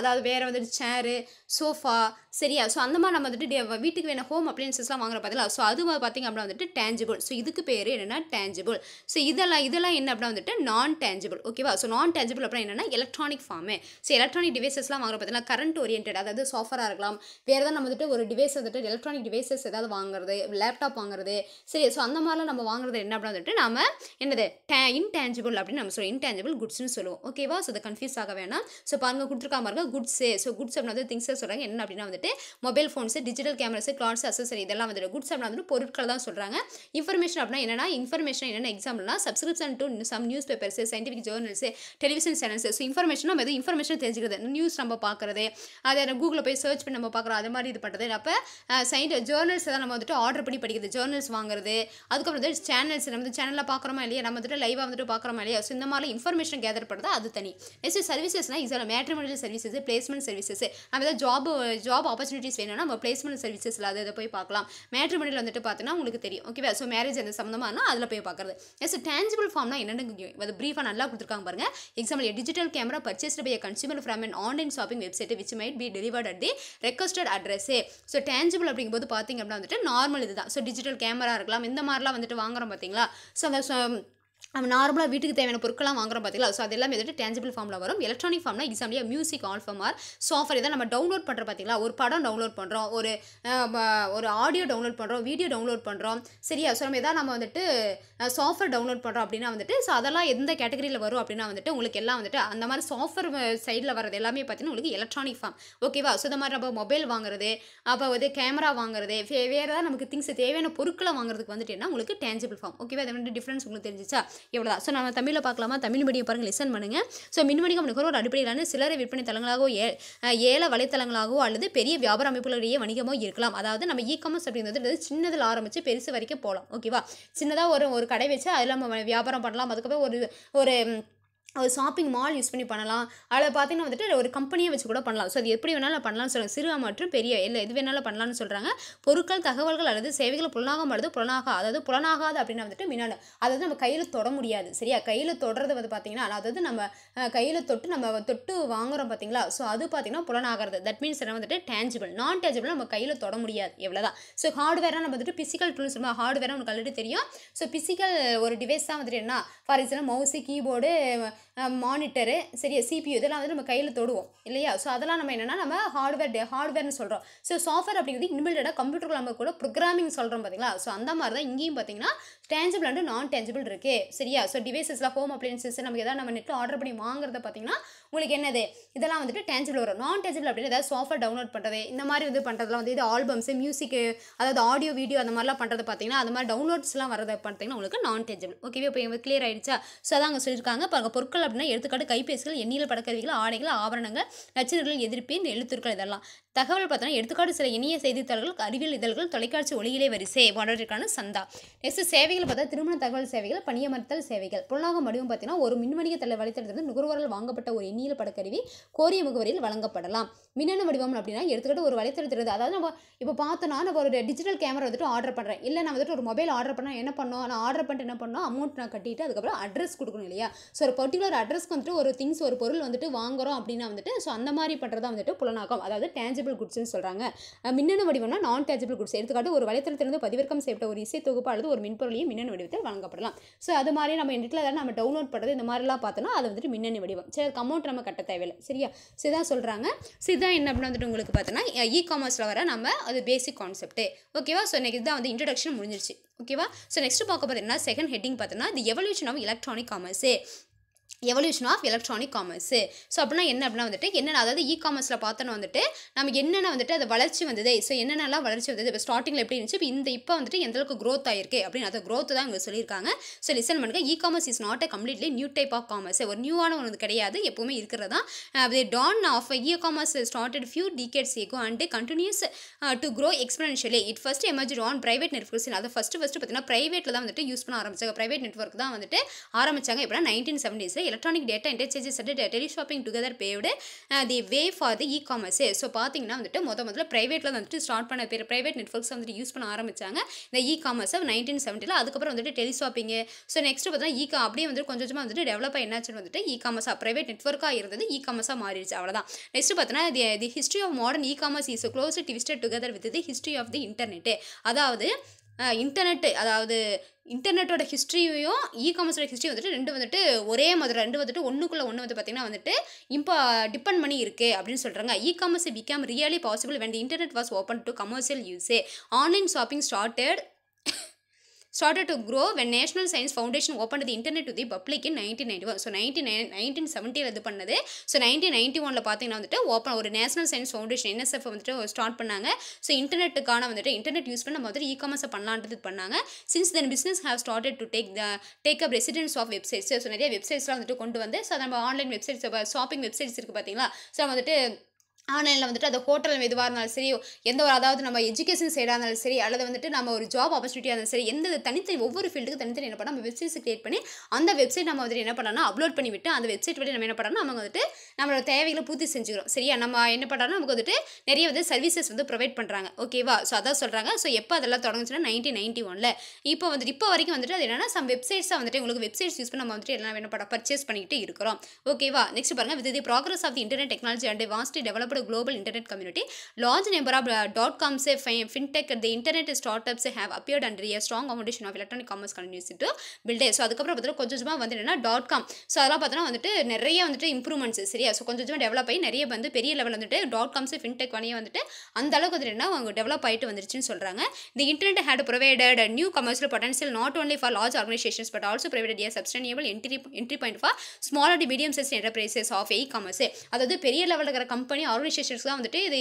அதாவது வேறு வந்துட்டு சேரு சோஃபா சரியா ஸோ அந்த மாதிரி நம்ம வந்துட்டு வீட்டுக்கு வேணும் ஹோம் அப்ளையன்சஸ்லாம் வாங்குற பார்த்தீங்களா ஸோ அது பார்த்திங்க அப்படின்னா வந்துட்டு டேஞ்சிபிள் ஸோ இதுக்கு பேர் என்னென்னா டேஞ்சிபிள் ஸோ இதெல்லாம் இதெல்லாம் என்ன அப்படின்னா வந்துட்டு நான் டேஞ்சிபிள் ஓகேவா ஸோ நான் டேஞ்சிபிள் அப்படின்னா என்னென்னா எலக்ட்ரானிக் ஃபார்மே ஸோ எலக்ட்ரானிக் டிவைசஸ்லாம் வாங்குற பார்த்தீங்கன்னா கரண்ட் ஓரியன்ட் அதாவது சாஃப்ட்வேராக இருக்கலாம் வேறு ஏதாவது நம்ம வந்துட்டு ஒரு டிவைஸ் வந்துட்டு எலக்ட்ரானிக் டிவைசஸ் ஏதாவது வாங்குறது லேப்டாப் வாங்குறது சரி ஸோ அந்த மாதிரிலாம் நம்ம வாங்குறது என்ன அப்படின்னா வந்துட்டு நம்ம என்னது டே இன்டேஞ்சிபிள் அப்படின்னு நம்ம சொல்லுவோம் இன்டேஞ்சிபிள் குட்ஸ்னு சொல்லுவோம் ஓகேவா ஸோ அதை கன்ஃபியூஸ் ஆக வேணாம் ஸோ பாருங்கள் கொடுத்துருக்காம இருக்க குட்ஸு ஸோ குட்ஸ் அப்படின்னா திங்ஸை சொல்கிறாங்க என்ன அப்படின்னா வந்துட்டு வந்துட்டு mobile phones digital cameras clothes accessory இதெல்லாம் வந்துட்டு குட்ஸ் அப்படின்னா வந்து பொருட்கள் தான் சொல்கிறாங்க இன்ஃபர்மேஷன் அப்படின்னா என்னென்னா இன்ஃபர்மேஷன் என்னென்ன எக்ஸாம்பிள்னா subscription to some newspapers scientific journals television channels so information நம்ம எதுவும் இன்ஃபர்மேஷன் தெரிஞ்சுக்கிறது நியூஸ் நம்ம பார்க்குறது அதை கூகுளில் போய் சர்ச் பண்ணி நம்ம பார்க்குறோம் அது மாதிரி இது பண்ணுறது அப்போ சயின் ஜேர்னல்ஸ் தான் நம்ம வந்துட்டு ஆர்டர் பண்ணி படிக்கிறது ஜேர்னல்ஸ் வாங்குறது அதுக்கப்புறம் வந்து சேனல்ஸ் நம்ம சேனலில் பார்க்குறோமா இல்லையா நம்ம வந்துட்டு லைவாக வந்துட்டு பார்க்குறோமா இல்லையா ஸோ இந்த மாதிரி இன்ஃபர்மேஷன் கேதர் பண்ணுறது அது தனி நெக்ஸ்ட் சர்வீசஸ்னால் இதில் மேட்ரிமோனியல் சர்வீசஸ் பிளேஸ்மெண்ட் சர்வீசஸ் நம்ம ஏதாவது ஜாப் ஜாப் ஆப்பர்ச்சுனிட்டிஸ் வேணும்னா நம்ம பிளேஸ்மெண்ட் சர்வீசஸில் அதை இதை போய் பார்க்கலாம் மேட்ரிமணியில் வந்துட்டு பார்த்தோன்னா உங்களுக்கு தெரியும் ஓகேவா ஸோ மேரேஜ் அந்த சம்மந்தமானா அதில் போய் பார்க்குறது எஸ் டேஞ்சிபிள் ஃபார்ம்னா என்னென்னு அது ப்ரீஃபாக நல்லா கொடுத்துருக்காங்க பாருங்க example digital camera purchase by consumer from and online shopping website which might be delivered at the requested அட்ரஸே ஸோ டேஞ்சிபிள் அப்படிங்கும்போது பார்த்தீங்க அப்படின்னா வந்துட்டு நார்மல் இதுதான் ஸோ டிஜிட்டல் கேமரா இருக்கலாம் இந்த மாதிரிலாம் வந்துட்டு வாங்குறோம் பார்த்தீங்களா ஸோ அந்த நம்ம நார்மலாக வீட்டுக்கு தேவையான பொருட்கள்லாம் வாங்குறோம் பார்த்தீங்களா ஸோ அதெல்லாம் எதுவும் டேஞ்சிபிள் ஃபார்மில் வரும் எலக்ட்ரானிக் ஃபார்ம்னா எக்ஸாம்பிளாக மியூசிக் ஆல்ஃபார் சாஃப்ட்வேர் இதை நம்ம டவுன்லோட் பண்ணுற பார்த்தீங்களா ஒரு படம் டவுன்லோட் பண்ணுறோம் ஒரு ஒரு ஆடியோ டவுன்லோட் பண்ணுறோம் வீடியோ டவுன்லோட் பண்ணுறோம் சரியா ஸோ நம்ம எதாவது நம்ம வந்துட்டு சாஃப்ட்வேர் டவுன்லோட் பண்ணுறோம் அப்படின்னா வந்துட்டு ஸோ அதெல்லாம் எந்த கேட்டகரியில் வரும் அப்படின்னா வந்துட்டு உங்களுக்கு எல்லாம் வந்துட்டு அந்த மாதிரி சாஃப்ட்வேர் சைடில் வரது எல்லாமே பார்த்தீங்கன்னா உங்களுக்கு எலக்ட்ரானிக் ஃபார்ம் ஓகேவா ஸோ இந்த மாதிரி நம்ம மொபைல் வாங்குறது அப்போ வந்து கேமரா வாங்குறது வேறு ஏதாவது நமக்கு திங்ஸ் தேவையான பொருட்களை வாங்குறதுக்கு வந்துட்டு என்ன உங்களுக்கு டேஞ்சிபிள் ஃபார்ம் ஓகேவா அதை வந்து டிஃப்ரென்ஸ் உங்களுக்கு தெரிஞ்சிச்சா இவ்வளோதான் ஸோ நம்ம தமிழில் பார்க்கலாமா தமிழ் மீடியம் பாருங்கள் லிசன் பண்ணுங்கள் ஸோ மின்வணிகம் நுகர்வோர் ஒரு அடிப்படையிலான சிலரை விற்பனை தளங்களாகவோ ஏ ஏல வலைத்தளங்களாகவோ அல்லது பெரிய வியாபார அமைப்புகளிடையே வணிகமோ இருக்கலாம் அதாவது நம்ம இ காமர்ஸ் அப்படிங்கிறது சின்னதில் ஆரம்பித்து பெருசு வரைக்கும் போகலாம் ஓகேவா சின்னதாக ஒரு ஒரு கடை வச்சு அதில் நம்ம வியாபாரம் பண்ணலாம் அதுக்கப்புறம் ஒரு ஒரு ஒரு ஷாப்பிங் மால் யூஸ் பண்ணி பண்ணலாம் அதில் பார்த்திங்கன்னா வந்துட்டு ஒரு கம்பெனியை வச்சு கூட பண்ணலாம் ஸோ அது எப்படி வேணாலும் பண்ணலாம்னு சொல்கிறாங்க சிறுவா மற்றும் பெரிய இல்லை எது வேணாலும் பண்ணலாம்னு சொல்கிறாங்க பொருட்கள் தகவல்கள் அல்லது சேவைகள் புலனாகும் அல்லது புலனாக அதாவது புலனாகாது அப்படின்னு வந்துட்டு மினாலும் அதாவது நம்ம கையில் தொட முடியாது சரியா கையில் தொடுறது வந்து பார்த்திங்கன்னா அதாவது நம்ம கையில் தொட்டு நம்ம தொட்டு வாங்குகிறோம் பார்த்திங்களா ஸோ அது பார்த்திங்கன்னா புலனாகிறது தட் மீன்ஸ் என்ன வந்துட்டு டேஞ்சிபிள் நான் டேஞ்சிபிள் நம்ம கையில் தொட முடியாது எவ்வளோதான் ஸோ ஹார்ட்வேராக நம்ம வந்துட்டு பிசிக்கல் டூல்ஸ் நம்ம ஹார்ட்வேராக நமக்கு ஆல்ரெடி தெரியும் ஸோ பிசிக்கல் ஒரு டிவைஸ் தான் வந்துட்டு என்ன for example mouse keyboard monitor சரியா சிபியூ இதெல்லாம் வந்து நம்ம கையில் தொடுவோம் இல்லையா ஸோ அதெல்லாம் நம்ம என்னென்னா நம்ம ஹார்ட்வேர் ஹார்ட்வேர்னு சொல்கிறோம் ஸோ சாஃப்ட்வேர் அப்படிங்கிறது இன்பில்டாக கம்ப்யூட்டர் நம்ம கூட ப்ரோக்ராமிங் சொல்கிறோம் பார்த்தீங்களா ஸோ அந்த மாதிரி தான் இங்கேயும் பார்த்தீங்கன்னா டேஞ்சிபிள் அண்டு நான் டேஞ்சிபிள் இருக்குது சரியா ஸோ டிவைசஸில் ஹோம் அப்ளையன்சஸ் நமக்கு எதாவது நம்ம நெட்டில் ஆர்டர் பண்ணி வாங்குறத பார்த்தீங்கன்னா உங்களுக்கு என்னது இதெல்லாம் வந்துட்டு டேஞ்சிபிள் வரும் நான் டேஞ்சிபிள் அப்படின்னு ஏதாவது சாஃப்ட் டவுன்லோட் பண்ணுறது இந்த மாதிரி வந்து பண்ணுறதுலாம் வந்து இது ஆல்பம்ஸ் மியூசிக்கு அதாவது ஆடியோ வீடியோ அந்த மாதிரிலாம் பண்ணுறது பார்த்தீங்கன்னா அது மாதிரி டவுன்லோட்ஸ்லாம் வரதை பார்த்தீங்கன்னா உங்களுக்கு நான் டேஞ்சிபிள் ஓகேவே இப்போ எங்களுக்கு கிளியர் ஆயிடுச்சா ஸோ அதான் அங்கே சொல்லியிருக்காங்க பாருங்க பொருட்கள் அப்படின்னா எடுத்துக்காட்டு கைபேசிகள் எண்ணியில் படக்கருவிகள் ஆடைகள் ஆபரணங்கள் நச்சுரர்கள் எதிர்ப்பு இந்த எழுத்துருக்கள் இதெல்லாம் தகவல் பார்த்தோன்னா எடுத்துக்காட்டு சில இணைய செய்தித்தாள்கள் அறிவியல் இதழ்கள் தொலைக்காட்சி ஒளியிலே வரிசை போன்றவற்றிற்கான சந்தா நெக்ஸ்ட் சேவைகள் பார்த்தா திருமண தகவல் சேவைகள் பணியமர்த்தல் சேவைகள் புலனாக வடிவம் பார்த்தீங்கன்னா ஒரு மின்வணிக தலை வலைத்தளத்திலிருந்து நுகர்வோரால் வாங்கப்பட்ட ஒரு எண்ணியல் படக்கருவி கோரிய முகவரியில் வழங்கப்படலாம் மின்னணு வடிவம் அப்படின்னா எடுத்துக்கிட்டு ஒரு வலைத்தளத்திலிருந்து அதாவது நம்ம இப்போ பார்த்தோன்னா நம்ம ஒரு டிஜிட்டல் கேமரா வந்துட்டு ஆர்டர் பண்ணுறேன் இல்லை நான் வந்துட்டு ஒரு மொபைல் ஆர்டர் பண்ணால் என்ன பண்ணோம் நான் ஆர்டர் பண்ணிட்டு என்ன பண்ணோம் அமௌண்ட் நான் கட்டிட்டு அதுக்கப்புறம் அட்ரஸ் கொடுக்கணும் இல்லையா ஸோ ஒரு பர்டிகுலர் அட்ரஸ்க்கு வந்துட்டு ஒரு திங்ஸ் ஒரு பொருள் வந்துட்டு வாங்குறோம் அப்படின்னா வந்துட்டு ஸோ அந்த மாதிரி பண்ணுறதா வந்துட்டு புலனாக்கம் அதாவது டேஞ்சு டேஜபிள் குட்ஸ்னு சொல்கிறாங்க மின்னணு வடிவம்னா நான் டேஜபிள் குட்ஸ் எடுத்துக்காட்டு ஒரு வலைத்தளத்திலிருந்து பதிவிறக்கம் செய்யப்பட்ட ஒரு இசை தொகுப்பு அல்லது ஒரு மின்பொருளையும் மின்னணு வடிவத்தில் வழங்கப்படலாம் ஸோ அது மாதிரி நம்ம நெட்டில் நம்ம டவுன்லோட் பண்ணுறது இந்த மாதிரிலாம் பார்த்தோம்னா அது வந்துட்டு மின்னணு வடிவம் சரி அதுக்கு அமௌண்ட் நம்ம கட்ட தேவையில்லை சரியா ஸோ இதான் சொல்கிறாங்க ஸோ என்ன அப்படின்னு வந்துட்டு உங்களுக்கு பார்த்தோன்னா இ காமர்ஸில் வர நம்ம அது பேசிக் கான்செப்ட்டு ஓகேவா ஸோ எனக்கு இதுதான் வந்து இன்ட்ரடக்ஷன் முடிஞ்சிருச்சு ஓகேவா ஸோ நெக்ஸ்ட் பார்க்க பார்த்தீங்கன்னா செகண்ட் ஹெட்டிங் பார்த்தோன்னா தி எவல்யூஷன் ஆஃப் எலக்ட்ரானிக் காமர்ஸே evolution of electronic commerce so அப்படின்னா என்ன அப்படின்னா வந்துட்டு என்னென்ன அதாவது இ காமர்ஸில் பார்த்தோன்னா வந்துட்டு நமக்கு என்னென்ன வந்துட்டு அது வளர்ச்சி வந்தது ஸோ என்னென்னலாம் வளர்ச்சி வந்தது இப்போ ஸ்டார்டிங்கில் எப்படி இருந்துச்சு இப்போ இந்த இப்போ வந்துட்டு எந்த அளவுக்கு க்ரோத் ஆயிருக்கு அப்படின்னு அதை க்ரோத் தான் இங்கே சொல்லியிருக்காங்க ஸோ லிசன் பண்ணுங்க e commerce is not a completely new type of commerce ஒரு நியூவான ஒன்று கிடையாது எப்பவுமே இருக்கிறதா uh, uh, அது dawn of e commerce started few decades ago and continues to grow exponentially it first emerge on private networks அதை first first பார்த்தீங்கன்னா பிரைவேட்டில் தான் வந்துட்டு யூஸ் பண்ண ஆரம்பிச்சாங்க ப்ரைவேட் நெட்ஒர்க் தான் வந்துட்டு ஆரம்பிச்சாங்க எப்படின்னா நைன்டீன் செவன்டீஸில் electronic data interchanges at teleshopping together paved the way for the e commerce so பார்த்தீங்கன்னா வந்துட்டு முத முதல்ல ப்ரைவேட்டில் வந்துட்டு ஸ்டார்ட் பண்ண பேர் ப்ரைவேட் நெட்ஒர்க்ஸ் வந்துட்டு யூஸ் பண்ண ஆரம்பிச்சாங்க இந்த இ காமர்ஸை நைன்டீன் செவன்ட்டியில் அதுக்கப்புறம் வந்துட்டு டெலி ஷாப்பிங்கு ஸோ நெக்ஸ்ட் பார்த்தீங்கன்னா இ e-, அப்படியே வந்துட்டு கொஞ்சம் கொஞ்சமாக வந்துட்டு டெவலப் என்னாச்சுன்னு வந்துட்டு இ காமர்ஸாக ப்ரைவேட் நெட்ஒர்க்காக இருந்தது இ காமர்ஸாக மாறிடுச்சு அவ்வளோதான் நெக்ஸ்ட் பார்த்தீங்கன்னா the history of modern e commerce is close twisted together with the history of the internet அதாவது இன்டர்நெட் uh, அதாவது இன்டர்நெட்டோட ஹிஸ்ட்ரியையும் இ காமர்ஸோட ஹிஸ்ட்ரி வந்துட்டு ரெண்டு வந்துட்டு ஒரே மாதிரி ரெண்டு வந்துட்டு ஒன்றுக்குள்ளே ஒன்று வந்து பார்த்திங்கன்னா வந்துட்டு இப்போ டிபெண்ட் பண்ணி இருக்குது அப்படின்னு சொல்கிறாங்க e commerce become really possible வேண்டி internet was open to commercial யூஸே online shopping started started to grow when National Science Foundation open the internet to the public in nineteen ninety one so nineteen nineteen செவன்ட்டியில் இது பண்ணது so nineteen ninety ஒனில் பார்த்தீங்கன்னா வந்துட்டு open ஒரு National Science Foundation NSF வந்துட்டு start பண்ணாங்க so இன்டர்நெட்டுக்கான வந்துட்டு இன்டர்நெட் யூஸ் பண்ணி நம்ம வந்துட்டு இ காமர்ஸை பண்ணலான்றது பண்ணாங்க since then business have started to take the take up residence of websites so நிறைய வெப்சைட்ஸ்லாம் வந்துட்டு கொண்டு வந்து ஸோ நம்ம ஆன்லைன் வெப்சைட்ஸ் ஷாப்பிங் வெப்சைட்ஸ் இருக்குது பார்த்தீங்களா ஸோ வந்துட்டு ஆன்லைனில் வந்துட்டு அந்த ஹோட்டல் எதுவாக இருந்தாலும் சரி எந்த ஒரு அதாவது நம்ம எஜுகேஷன் சைடாக இருந்தாலும் சரி அல்லது வந்துட்டு நம்ம ஒரு ஜாப் ஆப்பர்ச்சுனிட்டியாக இருந்தாலும் சரி எந்த தனித்தனி ஒவ்வொரு ஃபீல்டுக்கு தனித்தனி என்ன பண்ணால் நம்ம வெப்சைட்ஸ் கிரியேட் பண்ணி அந்த வெப்சைட் நம்ம வந்துட்டு என்ன பண்ணலாம் அப்லோட் பண்ணி விட்டு அந்த வெப்சைட் வந்து நம்ம என்ன பண்ணோம்னா நம்ம வந்துட்டு நம்மளோட தேவைகளை பூர்த்தி செஞ்சுக்கிறோம் சரியா நம்ம என்ன பண்ணுறோம்னா நமக்கு வந்துட்டு நிறைய வந்து சர்வீசஸ் வந்து ப்ரொவைட் பண்ணுறாங்க ஓகேவா ஸோ அதான் சொல்கிறாங்க ஸோ எப்போ அதெல்லாம் தொடங்குச்சுன்னா நைன்டீன் நைன்ட்டி ஒனில் இப்போ வந்துட்டு இப்போ வரைக்கும் வந்துட்டு அது என்னன்னா சம் வெப்சைட்ஸாக வந்துட்டு உங்களுக்கு வெப்சைட்ஸ் யூஸ் பண்ணி நம்ம வந்துட்டு எல்லாம் என்ன பண்ண பர்ச்சேஸ் பண்ணிக்கிட்டு இருக்கிறோம் ஓகேவா நெக்ஸ்ட் பாருங்கள் with the progress of the internet technology and vast develop developed global internet community. Large number of uh, dot coms, eh, fintech, the internet startups have appeared under a strong augmentation of electronic commerce continues to build. So அதுக்கப்புறம் பார்த்தீங்கன்னா கொஞ்சம் கொஞ்சமாக வந்து என்னென்னா dot com so அதெல்லாம் பார்த்தோன்னா வந்துட்டு நிறைய வந்துட்டு இம்ப்ரூவ்மெண்ட்ஸ் சரியா ஸோ கொஞ்சம் கொஞ்சமாக டெவலப் ஆகி நிறைய வந்து பெரிய லெவல் வந்துட்டு டாட் காம்ஸ் ஃபின்டெக் வணிகம் வந்துட்டு அந்த அளவுக்கு வந்துட்டு என்ன அவங்க டெவலப் ஆகிட்டு வந்துருச்சுன்னு சொல்கிறாங்க இந்த internet had provided new commercial potential not only for large organisations but also provided a sustainable entry entry point for small and medium size enterprises of e commerce அதாவது பெரிய லெவலில் இருக்கிற கம்பெனி ஆர் ஆர்கனைசேஷன்ஸ்க்கு தான் வந்துட்டு இது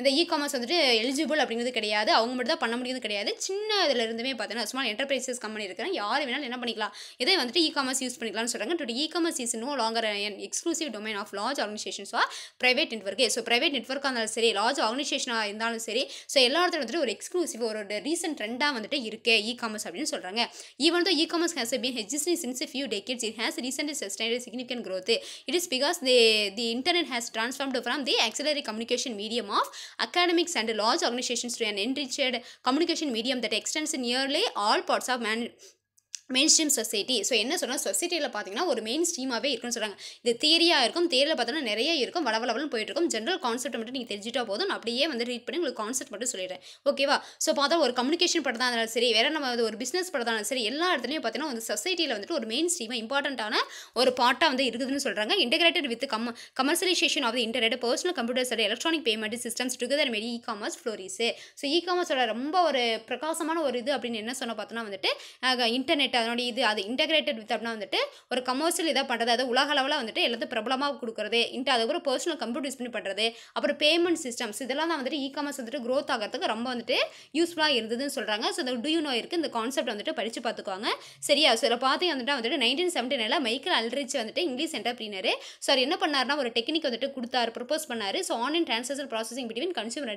இந்த இ காமர்ஸ் வந்துட்டு eligible அப்படிங்கிறது கிடையாது அவங்க மட்டும் தான் பண்ண முடியும் கிடையாது சின்ன இதில் இருந்துமே பார்த்தீங்கன்னா ஸ்மால் என்டர்பிரைசஸ் கம்பெனி இருக்கிறாங்க யார் வேணாலும் என்ன பண்ணிக்கலாம் இதை வந்துட்டு இ காமர்ஸ் யூஸ் பண்ணிக்கலாம்னு சொல்கிறாங்க to e commerce is no longer an exclusive domain of large organisations or private நெட்ஒர்க்கே ஸோ பிரைவேட் நெட்ஒர்க் இருந்தாலும் சரி லார்ஜ் ஆர்கனைசேஷனாக இருந்தாலும் சரி ஸோ எல்லா இடத்துல வந்துட்டு ஒரு எக்ஸ்க்ளூசிவ் ஒரு ரீசன்ட் ட்ரெண்டாக வந்துட்டு இருக்கு இ காமர்ஸ் அப்படின்னு சொல்கிறாங்க even though e commerce has been existing since few decades it has recent sustain significant growth it is because the the internet has transformed from the access auxiliary communication medium of academics and large organizations through an enriched communication medium that extends nearly all parts of man mainstream society so என்ன சொன்னால் சொசைட்டியில் பார்த்தீங்கன்னா ஒரு main ஸ்ட்ரீமாகவே இருக்குன்னு சொல்கிறாங்க இது தியரியாக இருக்கும் தியரியில் பார்த்தோன்னா நிறைய இருக்கும் வளவளவலும் போயிட்டு இருக்கும் ஜென்ரல் கான்செப்ட் மட்டும் நீங்கள் தெரிஞ்சிட்டா போதும் அப்படியே வந்து ரீட் பண்ணி உங்களுக்கு கான்செப்ட் மட்டும் சொல்லிடுறேன் ஓகேவா ஸோ பார்த்தா ஒரு கம்யூனிகேஷன் படத்தாக இருந்தாலும் சரி வேறு நம்ம ஒரு பிஸ்னஸ் படத்தாலும் சரி எல்லா இடத்துலையும் பார்த்தீங்கன்னா வந்து சொசைட்டியில் வந்துட்டு ஒரு மெயின் ஸ்ட்ரீமாக இம்பார்ட்டண்ட்டான ஒரு பார்ட்டாக வந்து இருக்குதுன்னு சொல்கிறாங்க integrated with come commercialisation of internet personal computers electronic payment systems together marry e commerce ஃப்ளோரிஸு so e காமர்ஸோட ரொம்ப ஒரு பிரகாசமான ஒரு இது அப்படின்னு என்ன சொன்னால் பார்த்தோன்னா வந்துட்டு இன்டர்நெட் அதனுடைய இது அது இன்டகிரேட்டட் வித் அப்படின்னா வந்துட்டு ஒரு கமர்ஷியல் இதாக பண்ணுறது அது உலக அளவில் வந்துட்டு எல்லாத்தையும் பிரபலமாக கொடுக்குறது இன்ட்டு அதுக்கப்புறம் பர்சனல் கம்ப்யூட்டர் யூஸ் பண்ணி பண்ணுறது அப்புறம் பேமெண்ட் சிஸ்டம்ஸ் இதெல்லாம் தான் வந்துட்டு இ காமர்ஸ் வந்துட்டு க்ரோத் ஆகிறதுக்கு ரொம்ப வந்துட்டு யூஸ்ஃபுல்லாக இருந்ததுன்னு சொல்கிறாங்க ஸோ இந்த டூ நோ இருக்குது இந்த கான்செப்ட் வந்துட்டு படித்து பார்த்துக்குவாங்க சரியா சில பார்த்தீங்க வந்துட்டு வந்துட்டு நைன்டீன் செவன்டி நைனில் மைக்கேல் அல்ரிச் வந்துட்டு இங்கிலீஷ் என்டர்பிரினர் சார் என்ன பண்ணார்னா ஒரு டெக்னிக் வந்துட்டு கொடுத்தாரு ப்ரொப்போஸ் பண்ணார் so online transaction processing between consumer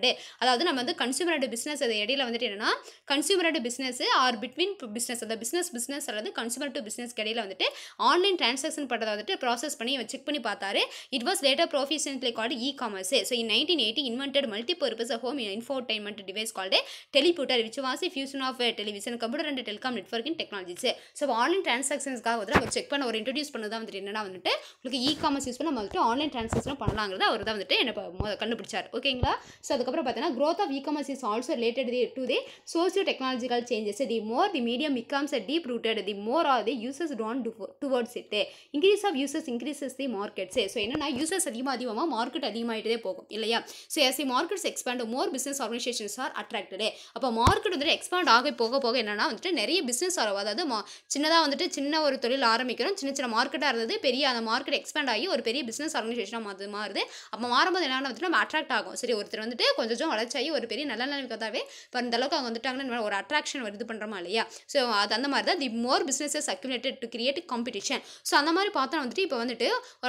அதாவது நம்ம வந்து கன்சூமர் பிஸ்னஸ் அதை இடையில வந்துட்டு என்னன்னா consumer business or between business அந்த பிஸ்னஸ் பிஸ்னஸ் பிஸ்னஸ் அல்லது கன்சூமர் டு பிஸ்னஸ் இடையில் வந்துட்டு ஆன்லைன் ட்ரான்சாக்ஷன் பண்ணுறதை வந்துட்டு ப்ராசஸ் பண்ணி செக் பண்ணி பார்த்தாரு it was later proficiently called e commerce so in nineteen eighty invented multi purpose home infotainment device called Teleputer which was fusion of television computer and telecom networking technologies so online ட்ரான்சாக்ஷன்ஸ்க்காக வந்து அவர் check பண்ண ஒரு introduce பண்ணதான் வந்துட்டு என்னன்னா வந்துட்டு உங்களுக்கு இ காமர்ஸ் யூஸ் பண்ணி நம்ம வந்துட்டு ஆன்லைன் ட்ரான்சாக்ஷன் பண்ணலாங்கிறத அவர் தான் வந்துட்டு என்ன கண்டுபிடிச்சார் ஓகேங்களா ஸோ அதுக்கப்புறம் பார்த்தீங்கன்னா growth of e commerce is also related to the socio technological changes the more the medium becomes a deep convoluted the more are the users drawn towards it increase of users increases the markets so என்னன்னா users அதிகமாக அதிகமாக market அதிகமாகிட்டே போகும் இல்லையா so as the markets expand more business organisations are attracted அப்போ market வந்துட்டு expand ஆக போக போக என்னன்னா வந்துட்டு நிறைய பிஸ்னஸ் ஆகும் அதாவது மா சின்னதாக வந்துட்டு சின்ன ஒரு தொழில் ஆரம்பிக்கிறோம் சின்ன சின்ன மார்க்கெட்டாக இருந்தது பெரிய அந்த மார்க்கெட் எக்ஸ்பேண்ட் ஆகி ஒரு பெரிய பிஸ்னஸ் ஆர்கனைசேஷனாக மாறு மாறுது அப்போ மாறும்போது என்னென்ன வந்துட்டு நம்ம அட்ராக்ட் ஆகும் சரி ஒருத்தர் வந்துட்டு கொஞ்சம் வளர்ச்சியாகி ஒரு பெரிய நல்ல நிலைமைக்காகவே இப்போ அந்த அளவுக்கு அவங்க வந்துட்டாங்கன்னா ஒரு அட்ராக்ஷன் இது பண்ணுறோமா இல்லையா ஸோ அது அந்த மாதிரி தான் the more businesses accumulated to create competition so அந்த மாதிரி பார்த்தா வந்துட்டு இப்போ வந்துட்டு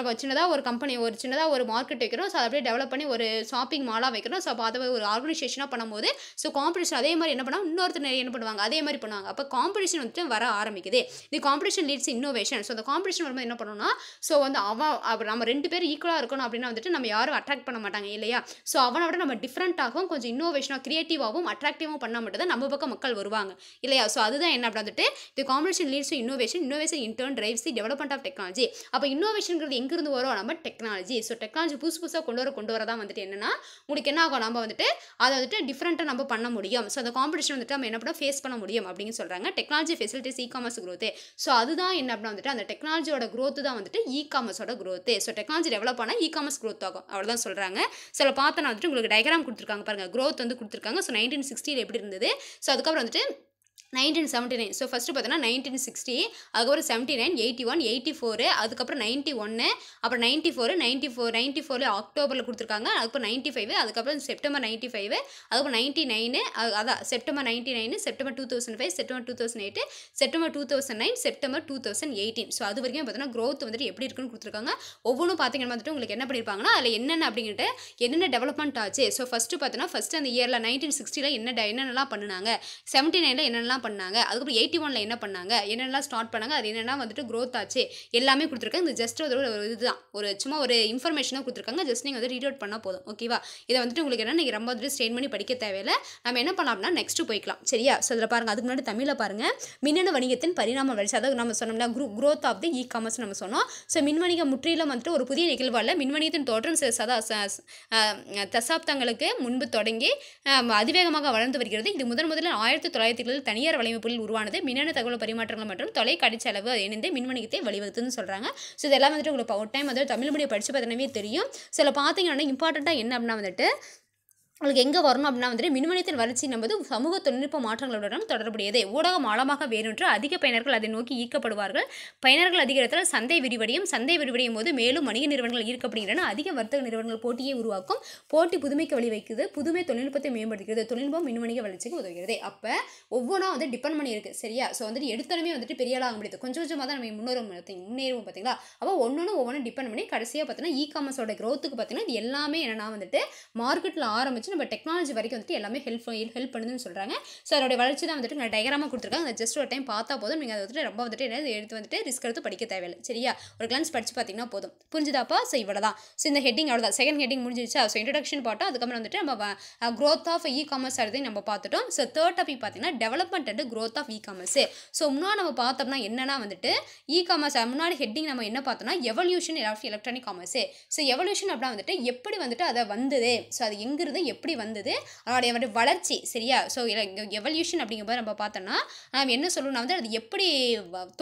ஒரு சின்னதாக ஒரு கம்பெனி ஒரு சின்னதாக ஒரு மார்க்கெட் வைக்கிறோம் ஸோ அதை அப்படியே டெவலப் பண்ணி ஒரு ஷாப்பிங் மாலாக வைக்கிறோம் ஸோ அப்போ அதை ஒரு ஆர்கனைசேஷனாக பண்ணும்போது ஸோ காம்படிஷன் அதே மாதிரி என்ன பண்ணால் இன்னொருத்தர் என்ன பண்ணுவாங்க அதே மாதிரி பண்ணுவாங்க அப்போ காம்படிஷன் வந்துட்டு வர ஆரம்பிக்குது இது காம்படிஷன் லீட்ஸ் இன்னோவேஷன் ஸோ அந்த காம்படிஷன் வரும்போது என்ன பண்ணணும்னா ஸோ வந்து அவன் அப்போ நம்ம ரெண்டு பேரும் ஈக்குவலாக இருக்கணும் அப்படின்னா வந்துட்டு நம்ம யாரும் அட்ராக்ட் பண்ண மாட்டாங்க இல்லையா ஸோ அவனை விட நம்ம டிஃப்ரெண்ட்டாகவும் கொஞ்சம் இன்னோவேஷனாக க்ரியேட்டிவாகவும் அட்ராக்டிவாகவும் பண்ணால் மட்டும் தான் நம்ம பக்கம் மக்கள் வருவாங்க இல்லையா ஸோ அதுதான் என்ன அப்படி வந்துட்டு தி இந்த competition leads to innovation innovation in turn drives the development of technology அப்போ இன்னோவேஷன்ங்கிறது எங்கேருந்து வரும் நம்ம டெக்னாலஜி ஸோ டெக்னாலஜி புதுசு புதுசாக கொண்டு வர கொண்டு வர வந்துட்டு என்னன்னா உங்களுக்கு என்ன ஆகும் நம்ம வந்துட்டு அதை வந்துட்டு டிஃப்ரெண்ட்டாக நம்ம பண்ண முடியும் ஸோ அந்த காம்படிஷன் வந்துட்டு நம்ம என்ன பண்ண ஃபேஸ் பண்ண முடியும் அப்படின்னு சொல்கிறாங்க technology facilitates e commerce growth so அதுதான் என்ன அப்படின்னா வந்துட்டு அந்த டெக்னாலஜியோட க்ரோத்து தான் வந்துட்டு இ காமர்ஸோட க்ரோத்து ஸோ டெக்னாலஜி டெவலப் ஆனால் இ காமர்ஸ் க்ரோத் ஆகும் அவ்வளோதான் சொல்கிறாங்க சில பார்த்தோன்னா வந்துட்டு உங்களுக்கு டயக்ராம் கொடுத்துருக்காங்க பாருங்கள் க்ரோத் வந்து கொடுத்துருக்காங்க ஸோ நைன்டீன் சிக்ஸ்டியில் எப்படி இருந்தது ஸோ அதுக்கப்புறம் வந்துட்டு nineteen seventy nine so first பார்த்தோன்னா நைன்டீன் சிக்ஸ்டி அதுக்கப்புறம் seventy nine eighty one eighty four அதுக்கப்புறம் நைன்ட்டி ஒன்று அப்புறம் ninety four ninety four ninety ஃபோரில் அக்டோபரில் கொடுத்துருக்காங்க அதுக்கப்புறம் நைன்ட்டி ஃபைவ் அதுக்கப்புறம் செப்டம்பர் நைன்ட்டி ஃபைவ் அதுக்கப்புறம் நைன்ட்டி நைனு அதான் September ninety nine September two thousand five September two thousand eight September two thousand nine September two thousand eighteen so அது வரைக்கும் பார்த்தோன்னா க்ரோத் வந்துட்டு எப்படி இருக்குன்னு கொடுத்துருக்காங்க ஒவ்வொன்றும் பார்த்தீங்கன்னா வந்துட்டு உங்களுக்கு என்ன பண்ணியிருப்பாங்கன்னா அதில் என்னென்ன அப்படிங்கிட்ட என்னென்ன டெவலப்மெண்ட் ஆச்சு ஸோ ஃபஸ்ட்டு பார்த்தோன்னா ஃபஸ்ட்டு அந்த இயரில் நைன்டீன் சிக்ஸ்டியில் என்ன என்னென்னலாம் பண்ணினாங்க செவன்ட்டி நைனில் என்னென்னலாம் பண்ணாங்க அதுக்கப்புறம் எயிட்டி ஒனில் என்ன பண்ணாங்க என்னென்னலாம் ஸ்டார்ட் பண்ணாங்க அது என்னென்னா வந்துட்டு க்ரோத் ஆச்சு எல்லாமே கொடுத்துருக்காங்க இந்த ஜஸ்ட் ஒரு ஒரு இதுதான் ஒரு சும்மா ஒரு இன்ஃபர்மேஷனாக கொடுத்துருக்காங்க ஜஸ்ட் நீங்கள் வந்து ரீட் அவுட் பண்ணால் போதும் ஓகேவா இதை வந்துட்டு உங்களுக்கு என்ன நீங்கள் ரொம்ப வந்துட்டு ஸ்டெயின் பண்ணி படிக்க தேவையில்லை நம்ம என்ன பண்ணலாம் அப்படின்னா நெக்ஸ்ட்டு போய்க்கலாம் சரியா ஸோ அதில் பாருங்கள் அதுக்கு முன்னாடி தமிழில் பாருங்கள் மின்னணு வணிகத்தின் பரிணாம வளர்ச்சி அதாவது நம்ம சொன்னோம்னா குரூ growth of the e commerce நம்ம சொன்னோம் ஸோ மின் வணிகம் முற்றிலும் வந்துட்டு ஒரு புதிய நிகழ்வால் மின்வணிகத்தின் தோற்றம் சதா தசாப்தங்களுக்கு முன்பு தொடங்கி அதிவேகமாக வளர்ந்து வருகிறது இது முதன் முதலில் ஆயிரத்தி தொள்ளாயிரத்தி தனி ஐயர் வலைமைப்புகளில் உருவானது மின்னணு தகவல் பரிமாற்றங்கள் மற்றும் தொலை கடிச்சளவு இணைந்து மின்வணிகத்தை வழிவகுத்துன்னு சொல்கிறாங்க ஸோ இதெல்லாம் வந்துட்டு உங்களுக்கு ஒரு டைம் வந்து தமிழ் மொழியை படித்து பார்த்தனவே தெரியும் சில பார்த்தீங்கன்னா இம்பார்ட்டண்ட்டாக என்ன அப்படின்னா வந்துட்டு உங்களுக்கு எங்கே வரணும் அப்படின்னா வந்துட்டு மின்மணித்தின் வளர்ச்சி என்பது சமூக தொழில்நுட்ப மாற்றங்களுடன் தொடர்புடையது ஊடகம் ஆழமாக வேறொன்று அதிக பயனர்கள் அதை நோக்கி ஈர்க்கப்படுவார்கள் பயனர்கள் அதிகரித்தால் சந்தை விரிவடையும் சந்தை விரிவடையும் போது மேலும் வணிக நிறுவனங்கள் ஈர்க்கப்படுகின்றன அதிக வர்த்தக நிறுவனங்கள் போட்டியை உருவாக்கும் போட்டி புதுமைக்கு வழிவைக்குது புதுமை தொழில்நுட்பத்தை மேம்படுத்துகிறது தொழில்நுட்பம் மின்வணிக வளர்ச்சிக்கு உதவுகிறது அப்போ ஒவ்வொன்றா வந்து டிபெண்ட் பண்ணி இருக்குது சரியா ஸோ வந்துட்டு எடுத்தனமே வந்துட்டு பெரிய ஆளாக முடியாது கொஞ்சம் கொஞ்சமாக தான் நம்ம முன்னேறும் முன்னேறுவோம் பார்த்தீங்களா அப்போ ஒன்று ஒவ்வொன்றும் டிபெண்ட் பண்ணி கடைசியாக பார்த்தீங்கன்னா இ காமர்ஸோட க்ரோத்துக்கு பார்த்தீங்கன்னா இது எல்லாமே என்னென்னா வந்துட்டு மார்க்கெட்டில் ஆரம்பிச்சு ஆரம்பிச்சு நம்ம டெக்னாலஜி வரைக்கும் வந்துட்டு எல்லாமே ஹெல்ப் ஹெல்ப் பண்ணுதுன்னு சொல்கிறாங்க ஸோ அதோடைய வளர்ச்சி தான் வந்துட்டு நான் டயக்ராமாக கொடுத்துருக்காங்க அந்த ஜஸ்ட் ஒரு டைம் பார்த்தா போதும் நீங்கள் அதை வந்துட்டு ரொம்ப வந்துட்டு என்ன எடுத்து வந்துட்டு ரிஸ்க் எடுத்து படிக்க தேவையில்லை சரியா ஒரு கிளான்ஸ் படித்து பார்த்தீங்கன்னா போதும் புரிஞ்சுதாப்பா ஸோ இவ்வளோ தான் ஸோ இந்த ஹெட்டிங் அவ்வளோதான் செகண்ட் ஹெட்டிங் முடிஞ்சிச்சா ஸோ இன்ட்ரடக்ஷன் பார்த்தோம் அதுக்கப்புறம் வந்துட்டு நம்ம க்ரோத் ஆஃப் இ காமர்ஸ் அதையும் நம்ம பார்த்துட்டோம் ஸோ தேர்ட் டாபிக் பார்த்தீங்கன்னா development and growth of e commerce so முன்னாடி நம்ம பார்த்தோம்னா என்னன்னா வந்துட்டு இ காமர்ஸ் முன்னாடி ஹெட்டிங் நம்ம என்ன பார்த்தோம்னா evolution of electronic commerce so evolution அப்படின்னா வந்துட்டு எப்படி வந்துட்டு அதை வந்தது ஸோ அது எங்கிருந்து எப்படி வந்தது அதனுடைய வளர்ச்சி சரியா ஸோ எவல்யூஷன் அப்படிங்கும்போது நம்ம பார்த்தோம்னா நாம் என்ன சொல்லணும்னா வந்து அது எப்படி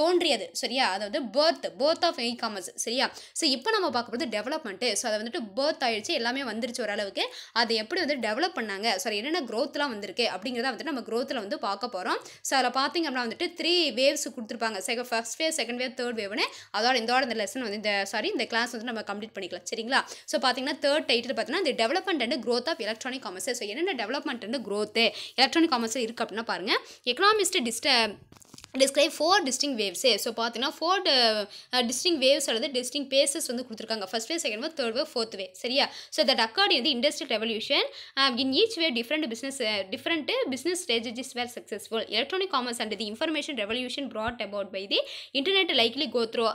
தோன்றியது சரியா அதை வந்து birth birth of e commerce சரியா ஸோ இப்போ நம்ம பார்க்கும்போது டெவலப்மெண்ட்டு ஸோ அதை வந்துட்டு பேர்த் ஆயிடுச்சு எல்லாமே வந்துருச்சு ஓரளவுக்கு அதை எப்படி வந்து டெவலப் பண்ணாங்க சாரி என்னென்ன க்ரோத்லாம் வந்திருக்கு அப்படிங்கிறத வந்துட்டு நம்ம க்ரோத்தில் வந்து பார்க்க போகிறோம் ஸோ அதில் பார்த்திங்க அப்படின்னா வந்துட்டு த்ரீ வேவ்ஸ் கொடுத்துருப்பாங்க second first wave second wave third வேவ்னு அதோட இந்தோட இந்த லெசன் வந்து இந்த சாரி இந்த கிளாஸ் வந்து நம்ம கம்ப்ளீட் பண்ணிக்கலாம் சரிங்களா ஸோ பார்த்தீங்கன்னா தேர்ட் டைட்டில் பார்த்தீங்கன்னா இந்த development and growth of electric electronic commerce so என்னென்ன டெவலப்மெண்ட் வந்து க்ரோத்து எலக்ட்ரானிக் காமர்ஸ் இருக்குது அப்படின்னா பாருங்கள் எக்கனாமிஸ்ட்டு டிஸ்ட டிஸ்கிரைப் ஃபோர் டிஸ்டிங் வேவ்ஸே ஸோ பார்த்தீங்கன்னா ஃபோர் டிஸ்டிங் வேவ்ஸ் அல்லது டிஸ்டிங் பேசஸ் வந்து கொடுத்துருக்காங்க first wave second wave third wave fourth wave சரியா ஸோ தட் அக்கார்டிங் வந்து industrial revolution in each wave different business different business strategies were successful electronic commerce and the information revolution brought about by the internet likely go through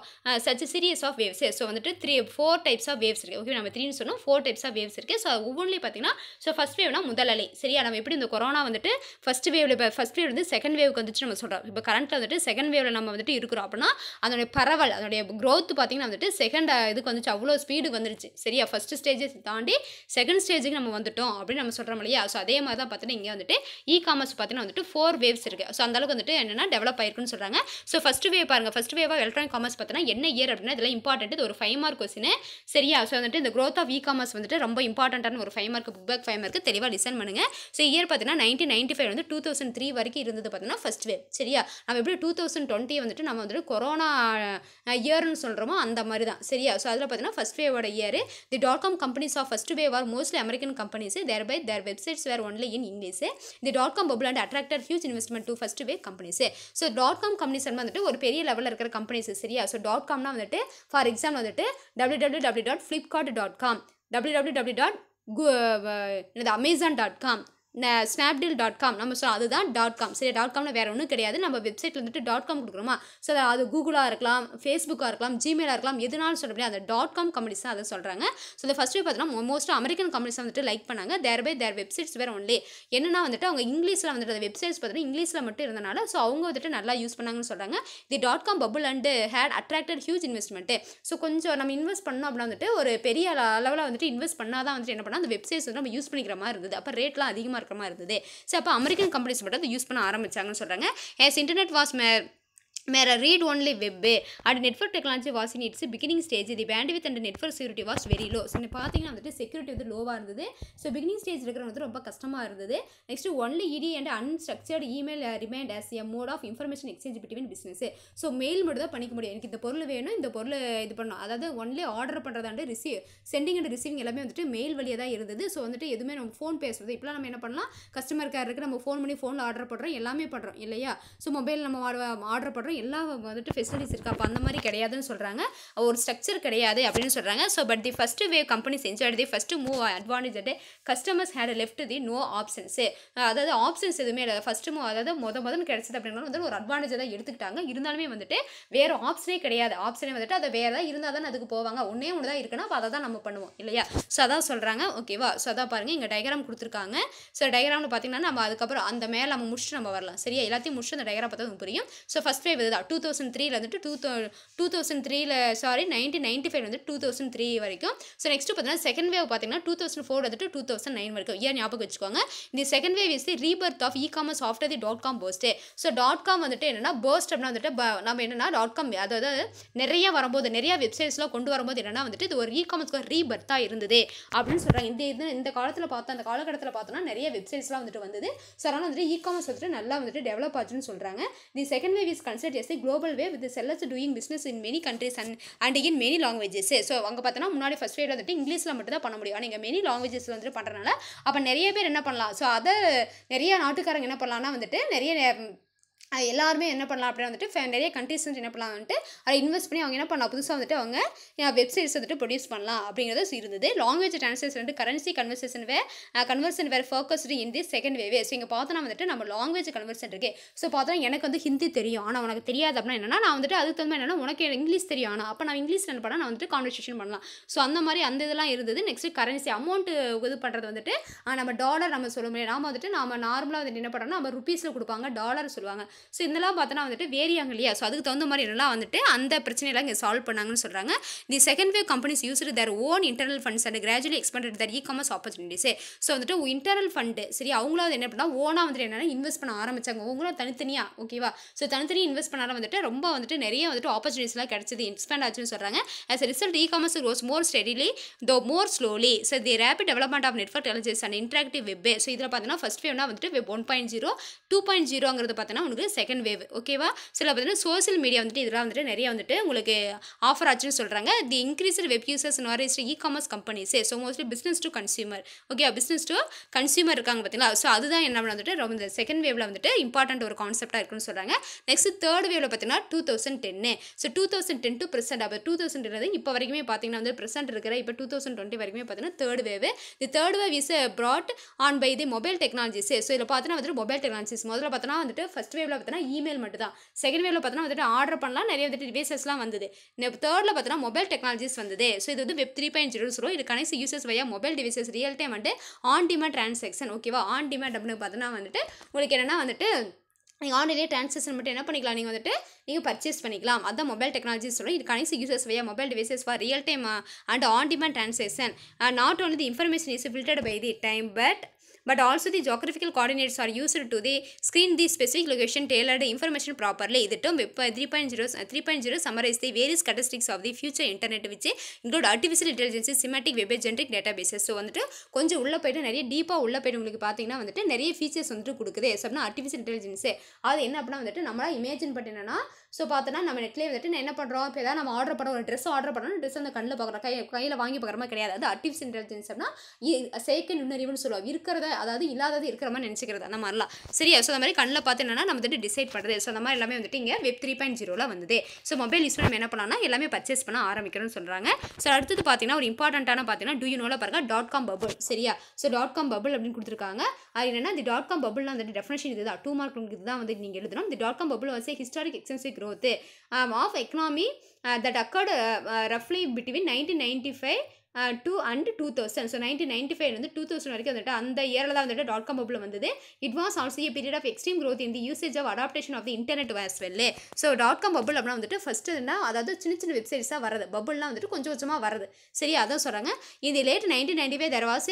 such series of waves so வந்துட்டு three four types of waves இருக்குது okay நம்ம த்ரீன்னு சொன்னோம் four types of waves இருக்குது so ஒவ்வொன்றிலையும் பார்த்தீங்கன்னா so first வேவ்னா முதல் அலை சரியா நம்ம எப்படி இந்த கொரோனா வந்துட்டு ஃபஸ்ட் வேவ்ல இப்போ ஃபஸ்ட் வேவ் வந்து செகண்ட் வேவ்க்கு வந்துச்சு நம்ம சொல்கிறோம் இப்போ கரண்ட் கரண்ட்டில் வந்துட்டு செகண்ட் வேவில் நம்ம வந்துட்டு இருக்கிறோம் அப்படின்னா அதனுடைய பரவல் அதனுடைய க்ரோத் பார்த்திங்கன்னா வந்துட்டு செகண்ட் இதுக்கு வந்துச்சு அவ்வளோ ஸ்பீடு வந்துருச்சு சரியா ஃபர்ஸ்ட் ஸ்டேஜை தாண்டி செகண்ட் ஸ்டேஜுக்கு நம்ம வந்துட்டோம் அப்படின்னு நம்ம சொல்கிறோம் இல்லையா ஸோ அதே மாதிரி தான் பார்த்தீங்கன்னா இங்கே வந்துட்டு இ காமர்ஸ் பார்த்திங்கன்னா வந்துட்டு ஃபோர் வேவ்ஸ் இருக்குது ஸோ அந்தளவுக்கு வந்துட்டு என்னென்னா டெவலப் ஆயிருக்குன்னு சொல்கிறாங்க ஸோ ஃபஸ்ட்டு வேவ் பாருங்கள் ஃபஸ்ட் வேவாக எலக்ட்ரானிக் காமர்ஸ் பார்த்தீங்கன்னா என்ன இயர் அப்படின்னா இதெல்லாம் இம்பார்ட்டன்ட் இது ஒரு ஃபைவ் மார்க் கொஸ்டின் சரியா ஸோ வந்துட்டு இந்த க்ரோத் ஆஃப் இ காமர்ஸ் வந்துட்டு ரொம்ப இம்பார்ட்டண்ட்டான ஒரு five mark book back five mark தெளிவாக டிசைன் பண்ணுங்கள் ஸோ இயர் பார்த்தீங்கன்னா நைன்டீன் நைன்ட்டி ஃபைவ் வந்து டூ தௌசண்ட் த்ரீ வரைக்கும் இருந்தது பார்த்தீங்கன்னா ஃபஸ்ட் வேவ் சரியா நம்ம நம்ம எப்படி டூ தௌசண்ட் டுவெண்ட்டியை வந்துட்டு நம்ம வந்துட்டு கொரோனா இயர்னு சொல்கிறோமோ அந்த மாதிரி தான் சரியா ஸோ அதில் பார்த்தீங்கன்னா ஃபஸ்ட் வேவோட year the dot com companies of first wave are mostly American companies there by their websites were only in English the dot com bubble and attracted huge investment to first wave companies so dot com companies வந்துட்டு ஒரு பெரிய லெவலில் இருக்கிற companies சரியா so dot காம்னா வந்துட்டு for example வந்துட்டு W W W dot Flipkart dot com W W W dot என்னது Amazon dot com Snapdeal dot com நம்ம சொல்ல அதுதான் டாட் காம் சரி டாட் காம்னு வேறு ஒன்றும் கிடையாது நம்ம வெப்சைட்டில் வந்துட்டு டாட் காம் கொடுக்குறோமா ஸோ அது கூகுளாக இருக்கலாம் ஃபேஸ்புக்காக இருக்கலாம் ஜிமெயிலாக இருக்கலாம் எதுனாலும் சொல்ல முடியாது அந்த டாட் காம் கம்பெனிஸ் தான் அதை சொல்கிறாங்க ஸோ இந்த ஃபஸ்ட்டு பார்த்தோம்னா மோஸ்ட்டாக அமெரிக்கன் கம்பெனிஸ் வந்துட்டு லைக் பண்ணாங்க தேர் பை தேர் வெப்சைட்ஸ் வேறு ஒன்லி என்னென்னா வந்துட்டு அவங்க இங்கிலீஷில் வந்துட்டு அந்த வெப்சைட்ஸ் பார்த்தீங்கன்னா இங்கிலீஷில் மட்டும் இருந்தனால ஸோ அவங்க வந்துட்டு நல்லா யூஸ் பண்ணாங்கன்னு சொல்கிறாங்க the dot com bubble and had attracted huge investment so கொஞ்சம் நம்ம இன்வெஸ்ட் பண்ணோம் அப்படின்னா வந்துட்டு ஒரு பெரிய அளவில் வந்துட்டு இன்வெஸ்ட் பண்ணால் தான் வந்துட்டு என்ன பண்ணால் அந்த வெப்சைட்ஸ் வந்து நம்ம யூஸ் பண்ணிக்கிற மாதிரி இருந்தது அப்போ ரேட்லாம் அதிகமாக இருக்கும் பழக்கமாக இருந்தது ஸோ அப்போ அமெரிக்கன் கம்பெனிஸ் மட்டும் யூஸ் பண்ண ஆரம்பிச்சாங்கன்னு சொல்கிறாங்க ஹேஸ் இன்டர்நெட் வாஸ் மே வேறு read only web and network technology was in its beginning stage இது bandwidth and network security was very low so பார்த்தீங்கன்னா வந்துட்டு செக்யூரிட்டி வந்து லோவாக இருந்தது ஸோ பிகினிங் ஸ்டேஜ் இருக்கிற வந்து ரொம்ப கஷ்டமாக இருந்தது next only EDI and unstructured email remained as a mode of information exchange between business so mail மட்டும் தான் பண்ணிக்க முடியும் எனக்கு இந்த பொருள் வேணும் இந்த பொருள் இது பண்ணணும் அதாவது ஒன்லி ஆர்டர் பண்ணுறதாண்டு ரிசீவ் சென்டிங் அண்ட் ரிசீவிங் எல்லாமே வந்துட்டு மெயில் வழியாக தான் இருந்தது ஸோ வந்துட்டு எதுவுமே நம்ம ஃபோன் பேசுகிறது இப்போலாம் நம்ம என்ன பண்ணலாம் கஸ்டமர் கேருக்கு நம்ம ஃபோன் பண்ணி ஃபோனில் ஆர்டர் பண்ணுறோம் எல்லாமே பண்ணுறோம் இல்லையா ஸோ மொபைல் நம்ம ஆர்டர் பண்ணுறோம் எல்லா வந்துட்டு ஃபெசிலிட்டிஸ் இருக்கா அப்போ அந்த மாதிரி கிடையாதுன்னு சொல்கிறாங்க ஒரு ஸ்ட்ரக்சர் கிடையாது அப்படின்னு சொல்கிறாங்க so but the first way companies செஞ்சு the first move advantage at customers had left the no options அதாவது ஆப்ஷன்ஸ் எதுவுமே இல்லை ஃபஸ்ட்டு மூவ் அதாவது மொத முதல் கிடைச்சது அப்படின்னாலும் வந்து ஒரு அட்வான்டேஜ் தான் எடுத்துக்கிட்டாங்க இருந்தாலுமே வந்துட்டு வேறு ஆப்ஷனே கிடையாது ஆப்ஷனே வந்துட்டு அதை வேறு தான் இருந்தால் தானே அதுக்கு போவாங்க ஒன்றே ஒன்று தான் இருக்குன்னா அப்போ அதை தான் நம்ம பண்ணுவோம் இல்லையா ஸோ அதான் சொல்கிறாங்க ஓகேவா ஸோ அதான் பாருங்கள் இங்கே டயக்ராம் கொடுத்துருக்காங்க ஸோ டயக்ராமில் பார்த்தீங்கன்னா நம்ம அதுக்கப்புறம் அந்த மேலே நம்ம முடிச்சுட்டு நம்ம வரலாம் சரியா எல்லாத்தையும் முடிச்சுட்டு அந்த டயக்ராம் பார்த்தா புரியும் so first wave two thousand த்ரீல வந்துட்டு டூ தௌ டூ தௌசண்ட் த்ரீல சாரி நைன்டீன் நைன்ட்டி ஃபைவ் வந்து டூ தௌசண்ட் த்ரீ வரைக்கும் ஸோ நெக்ஸ்ட்டு பார்த்தீங்கன்னா செகண்ட் வேவ் பார்த்தீங்கன்னா டூ தௌசண்ட் ஃபோர் வந்துட்டு டூ தௌசண்ட் நைன் வரைக்கும் ஏன் ஞாபகம் வச்சுக்கோங்க இந்த second wave is the rebirth of e commerce after the dot com போஸ்டே ஸோ டாட் காம் வந்துட்டு என்னன்னா பர்ஸ்ட் அப்படின்னா வந்துட்டு நம்ம என்னன்னா டாட் காம் அதாவது நிறைய வரும்போது நிறைய வெப்சைட்ஸ்லாம் கொண்டு வரும்போது என்னென்னா வந்துட்டு இது ஒரு இ காமர்ஸ்க்கு ரீபர்த்தாக இருந்தது அப்படின்னு சொல்கிறாங்க இந்த இது இந்த காலத்தில் பார்த்தா அந்த காலகட்டத்தில் பார்த்தோன்னா நிறைய வெப்சைட்ஸ்லாம் வந்துட்டு வந்தது ஸோ அதனால் வந்துட்டு இ காமர்ஸ் வந்துட்டு நல்லா வந்துட்டு டெவலப் ஆச்சுன்னு சொல்கிறாங்க the second wave is consider consider as global wave with sellers doing business in many countries and and in many languages so அங்கே பார்த்தோன்னா முன்னாடி ஃபஸ்ட் ரேட் வந்துட்டு இங்கிலீஷில் மட்டும் தான் பண்ண முடியும் நீங்கள் மெனி லாங்குவேஜஸ் வந்துட்டு பண்ணுறனால அப்போ நிறைய பேர் என்ன பண்ணலாம் ஸோ அதை நிறைய நாட்டுக்காரங்க என்ன பண்ணலாம்னா வந்துட்டு நிறைய எல்லாருமே என்ன பண்ணலாம் அப்படின்னு வந்துட்டு நிறைய கண்ட்ரிஸ் வந்து என்ன பண்ணலாம் வந்துட்டு அதை இன்வெஸ்ட் பண்ணி அவங்க என்ன பண்ணலாம் புதுசாக வந்துட்டு அவங்க வெப்சைட்ஸ் வந்துட்டு ப்ரொடியூஸ் பண்ணலாம் அப்படிங்கிறது இருந்தது லாங்குவேஜ் ட்ரான்ஸ்லேஷன் வந்து கரன்சி கன்வர்சேஷன் வே கன்வர்சன் வேறு ஃபோக்கஸ்டு ஹிந்தி செகண்ட் வேவே ஸோ இங்கே பார்த்தோன்னா வந்துட்டு நம்ம லாங்குவேஜ் கன்வர்சன் இருக்கு ஸோ பார்த்தோன்னா எனக்கு வந்து ஹிந்தி தெரியும் ஆனால் உனக்கு தெரியாது அப்படின்னா என்னன்னா நான் வந்துட்டு அதுக்கு தகுந்த என்னன்னா உனக்கு இங்கிலீஷ் தெரியும் ஆனால் அப்போ நான் இங்கிலீஷ் என்ன பண்ணால் நான் வந்துட்டு கான்வர்சேஷன் பண்ணலாம் ஸோ அந்த மாதிரி அந்த இதெல்லாம் இருந்தது நெக்ஸ்ட் கரன்சி அமௌண்ட்டு இது பண்ணுறது வந்துட்டு நம்ம டாலர் நம்ம சொல்ல முடியும் நாம் வந்துட்டு நம்ம நார்மலாக வந்துட்டு என்ன பண்ணோம்னா நம்ம ருபீஸில் கொடுப்பாங்க டாலர் சொல்லுவாங்க ஸோ இதெல்லாம் பார்த்தோன்னா வந்துட்டு வேரியாங்க இல்லையா ஸோ அதுக்கு தகுந்த மாதிரி எல்லாம் வந்துட்டு அந்த பிரச்சனையெல்லாம் இங்கே சால்வ் பண்ணாங்கன்னு சொல்கிறாங்க the second wave companies used their own internal funds and gradually expanded their e commerce ஆப்பர்ச்சுனிட்டிஸே ஸோ வந்துட்டு இன்டர்னல் ஃபண்டு சரி அவங்களாவது என்ன பண்ணால் ஓனாக வந்துட்டு என்னென்னா இன்வெஸ்ட் பண்ண ஆரம்பிச்சாங்க அவங்களும் தனித்தனியாக ஓகேவா ஸோ தனித்தனியாக இன்வெஸ்ட் பண்ணாலும் வந்துட்டு ரொம்ப வந்துட்டு நிறைய வந்துட்டு ஆப்பர்ச்சுனிட்டிஸ்லாம் கிடச்சிது எக்ஸ்பேண்ட் ஆச்சுன்னு சொல்கிறாங்க as result e commerce grows more steadily though more slowly so the rapid development of network technologies and interactive web so இதில் பார்த்தீங்கன்னா ஃபஸ்ட் வேவ்னா வந்துட்டு web one point zero two point ஜீரோங்கிறது பார்த்தீங்கன்னா உங்களுக்கு வந்துட்டு செகண்ட் வேவ் ஓகேவா சில பார்த்தீங்கன்னா சோசியல் மீடியா வந்துட்டு இதெல்லாம் வந்துட்டு நிறைய வந்துட்டு உங்களுக்கு ஆஃபர் ஆச்சுன்னு சொல்கிறாங்க the increase web users nourished e commerce கம்பெனிஸே so mostly business to consumer okay business to consumer இருக்காங்க பார்த்தீங்களா ஸோ அதுதான் என்ன வந்துட்டு ரொம்ப செகண்ட் வேவில் வந்துட்டு இம்பார்ட்டண்ட் ஒரு கான்செப்டாக இருக்குன்னு சொல்கிறாங்க நெக்ஸ்ட் தேர்ட் வேவில் பார்த்தீங்கன்னா டூ தௌசண்ட் டென்னு so two thousand ten to present அப்போ டூ தௌசண்ட் இப்போ வரைக்குமே பார்த்தீங்கன்னா வந்து பிரசென்ட் இருக்கிற இப்போ டூ தௌசண்ட் டுவெண்ட்டி வரைக்குமே பார்த்தீங்கன்னா third wave the third wave is brought on by the mobile technologies so இதில் பார்த்தீங்கன்னா வந்துட்டு மொபைல் டெக்னாலஜிஸ் முதல்ல பார்த்தோன்னா வந்துட்டு ஃபஸ்ட் வேவில் பார்த்தீங்கன்னா இமெயில் மட்டும் தான் செகண்ட் வேவ்ல பார்த்தோன்னா வந்துட்டு ஆர்டர் பண்ணலாம் நிறைய வந்துட்டு டிவைசஸ்லாம் வந்தது தேர்டில் பார்த்தோன்னா மொபைல் டெக்னாலஜிஸ் வந்தது ஸோ இது வந்து வெப் த்ரீ பாயிண்ட் ஜீரோ சொல்லுவோம் இது கனெக்ட் யூசர்ஸ் வழியாக மொபைல் டிவைசஸ் ரியல் டைம் வந்துட்டு ஆன் டிமாண்ட் டிரான்சாக்ஷன் ஓகேவா ஆன் டிமாண்ட் அப்படின்னு பார்த்தீங்கன்னா வந்துட்டு உங்களுக்கு என்னென்னா வந்துட்டு நீங்கள் ஆன்லைன்லேயே ட்ரான்சாக்ஷன் மட்டும் என்ன பண்ணிக்கலாம் நீங்கள் வந்துட்டு நீங்கள் பர்ச்சேஸ் பண்ணிக்கலாம் அதான் மொபைல் டெக்னாலஜி சொல்லுவோம் இது connect users via mobile devices for real time and on demand transaction not only the information is filtered by the time but but also the geographical coordinates are used to the screen the specific location tailored information properly. The term Web 3.0 3.0 summarizes the various characteristics of the future internet which include artificial intelligence, semantic web generic databases. So வந்துட்டு கொஞ்சம் உள்ளே போய்ட்டு நிறைய டீப்பாக உள்ளே போய்ட்டு உங்களுக்கு பார்த்தீங்கன்னா வந்துட்டு நிறைய ஃபீச்சர்ஸ் வந்துட்டு கொடுக்குது ஸோ அப்படின்னா ஆர்டிஃபிஷியல் இன்டெலிஜென்ஸு அது என்ன அப்படின்னா வந்துட்டு நம்மளால் இமேஜின் பண்ணினா ஸோ பார்த்தோன்னா நம்ம நெட்லேயே வந்துட்டு என்ன பண்ணுறோம் இப்போ ஏதாவது நம்ம ஆர்டர் பண்ணுறோம் ஒரு ட்ரெஸ் ஆர்டர் பண்ணணும் ட்ரெஸ் அந்த கண்ணில் பார்க்குறோம் கை கையில் வாங்கி பார்க்குறமா கிடையாது அது ஆர்டிஃபிஷியல் இன்டெலிஜென்ஸ் அப்படின்னா செயற்கை நுண்ணறிவுன்னு சொல்லுவோம் இருக்கிறத அதாவது இல்லாதது இருக்கிற மாதிரி நினச்சிக்கிறது அந்த மாதிரிலாம் சரியா ஸோ அந்த மாதிரி கண்ணில் பார்த்து என்னன்னா நம்ம வந்துட்டு டிசைட் பண்ணுறது ஸோ அந்த மாதிரி எல்லாமே வந்துட்டு இங்கே வெப் த்ரீ பாயிண்ட் ஜீரோவில் வந்தது ஸோ மொபைல் யூஸ் பண்ணி என்ன பண்ணலாம்னா எல்லாமே பர்ச்சேஸ் பண்ண ஆரம்பிக்கிறோம்னு சொல்கிறாங்க ஸோ அடுத்தது பார்த்தீங்கன்னா ஒரு இம்பார்ட்டண்ட்டான பார்த்தீங்கன்னா டூ யூ நோவில் பாருங்க டாட் காம் பபுள் சரியா ஸோ டாட் காம் பபுள் அப்படின்னு கொடுத்துருக்காங்க அது என்னன்னா இந்த டாட் காம் பபுள்லாம் வந்துட்டு டெஃபினேஷன் இதுதான் டூ மார்க் இதுதான் வந்து நீங்கள் எழுதணும் இந்த டாட் காம் பபுள் வந்து historic expensive growth um, of economy uh, that occurred uh, uh, roughly between 1995 two and two thousand so nineteen ninety five வந்து டூ தௌசண்ட் வரைக்கும் வந்துட்டு அந்த இயரில் தான் வந்துட்டு டாட் காம் பப்பில் வந்தது it was also a period of extreme growth in the usage of adaptation of the internet as well so dot com bubble அப்படின்னா வந்துட்டு ஃபஸ்ட்டு என்ன அதாவது சின்ன சின்ன வெப்சைட்ஸாக வரது பப்புள்லாம் வந்துட்டு கொஞ்சம் கொஞ்சமாக வரது சரி அதான் சொல்கிறாங்க இந்த late nineteen ninety five there was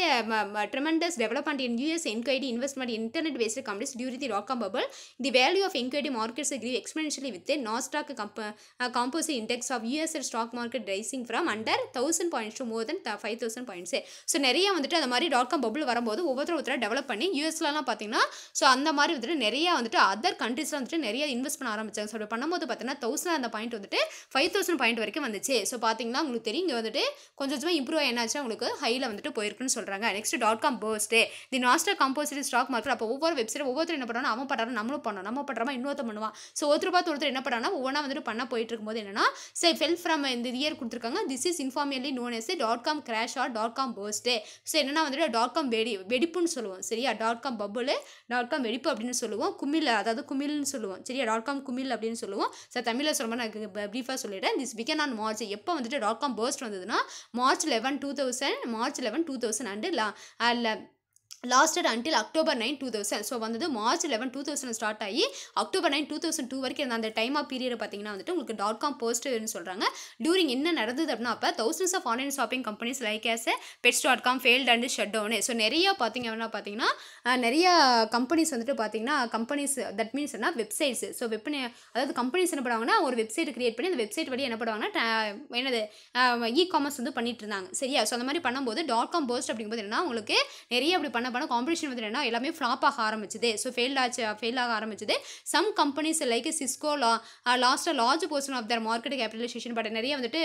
tremendous development in US enquiry investment internet based companies during the dot com bubble the value of enquiry markets grew exponentially with NASDAQ கம்ப composite index of US stock market rising from under thousand points to more thousand five thousand பாயிண்ட்ஸே so நிறைய வந்துட்டு அந்த மாதிரி dot com bubble வரும்போது ஒவ்வொருத்தர் ஒருத்தர் develop பண்ணி யூஎஸ்லலாம் பார்த்தீங்கன்னா ஸோ அந்த மாதிரி வந்துட்டு நிறைய வந்துட்டு அதர் கண்ட்ரீஸில் வந்துட்டு நிறைய இன்வெஸ்ட் பண்ண ஆரம்பிச்சாங்க ஸோ பண்ணும்போது பார்த்தீங்கன்னா தௌசண்ட் அந்த பாயிண்ட் வந்துட்டு ஃபைவ் தௌசண்ட் பாயிண்ட் வரைக்கும் வந்துச்சு ஸோ பார்த்தீங்கன்னா உங்களுக்கு தெரியும் இங்கே வந்துட்டு கொஞ்சம் கொஞ்சமாக இம்ப்ரூவ் என்னாச்சு உங்களுக்கு ஹையில் வந்துட்டு போயிருக்குன்னு சொல்கிறாங்க நெக்ஸ்ட் டாட் காம் பர்ஸ்டே the NASDAQ composite stock market அப்போ ஒவ்வொரு வெப்சைட் ஒவ்வொருத்தர் என்ன பண்ணணும் நம்ம பண்ணுறாங்க நம்மளும் பண்ணணும் நம்ம பண்ணுறோமா இன்னொருத்த பண்ணுவான் ஸோ ஒருத்தர் பார்த்து ஒருத்தர் என்ன பண்ணுறாங்க ஒவ்வொன்றா வந்துட்டு பண்ண போயிட்டு இருக்கும்போது என்னன்னா சரி ஃபெல் ஃப்ரம் இந்த இயர் கொடுத்துருக்காங்க this is informally known as dot dot com crash or dot com பேர்ஸ்டே ஸோ என்னென்னா வந்துட்டு டாட் காம் வெடி வெடிப்புன்னு சொல்லுவோம் சரியா dot com bubble dot com வெடிப்பு அப்படின்னு சொல்லுவோம் குமிழ் அதாவது குமிழ்னு சொல்லுவோம் சரியா டாட் காம் குமிழ் அப்படின்னு சொல்லுவோம் சார் தமிழில் சொல்ல நான் ப்ரீஃபாக சொல்லிவிட்டேன் திஸ் விகன் ஆன் மார்ச் எப்போ வந்துட்டு டாட் காம் பேர்ஸ்ட் வந்ததுன்னா March eleven two thousand March eleven two thousand and லா lasted until October nine two thousand so வந்து March eleven two thousand start ஆகி October nine two thousand two வரைக்கும் அந்த time of period பார்த்தீங்கன்னா வந்துட்டு உங்களுக்கு dot com போஸ்ட்டுன்னு சொல்கிறாங்க touring என்ன நடந்தது அப்படின்னா அப்போ thousands of online shopping companies like as pets dot com failed and shut down so நிறையா பார்த்தீங்க அப்படின்னா பார்த்தீங்கன்னா நிறையா கம்பெனிஸ் வந்துட்டு பார்த்தீங்கன்னா கம்பெனிஸ் தட் மீன்ஸ் என்ன வெப்சைட்ஸ் ஸோ வெப் அதாவது கம்பெனிஸ் என்ன பண்ணுவாங்கன்னா ஒரு வெப்சைட் கிரியேட் பண்ணி அந்த வெப்சைட் வழி என்ன பண்ணுவாங்கன்னா என்னது இ காமர்ஸ் வந்து பண்ணிட்டு இருந்தாங்க சரியா ஸோ அந்த மாதிரி பண்ணும்போது டாட் காம் போஸ்ட் அப்படிங்கும்போது என்னன்னா உங்களுக்கு நிறைய அப்படி பண்ண சம்மந்தமான காம்படிஷன் வந்து என்ன எல்லாமே ஃப்ளாப் ஆக ஆரம்பிச்சுது ஸோ ஃபெயில் ஆச்சு ஃபெயில் ஆக ஆரம்பிச்சுது சம் கம்பெனிஸ் லைக் சிஸ்கோ லா லாஸ்ட்டாக large portion of their market capitalization but நிறைய வந்துட்டு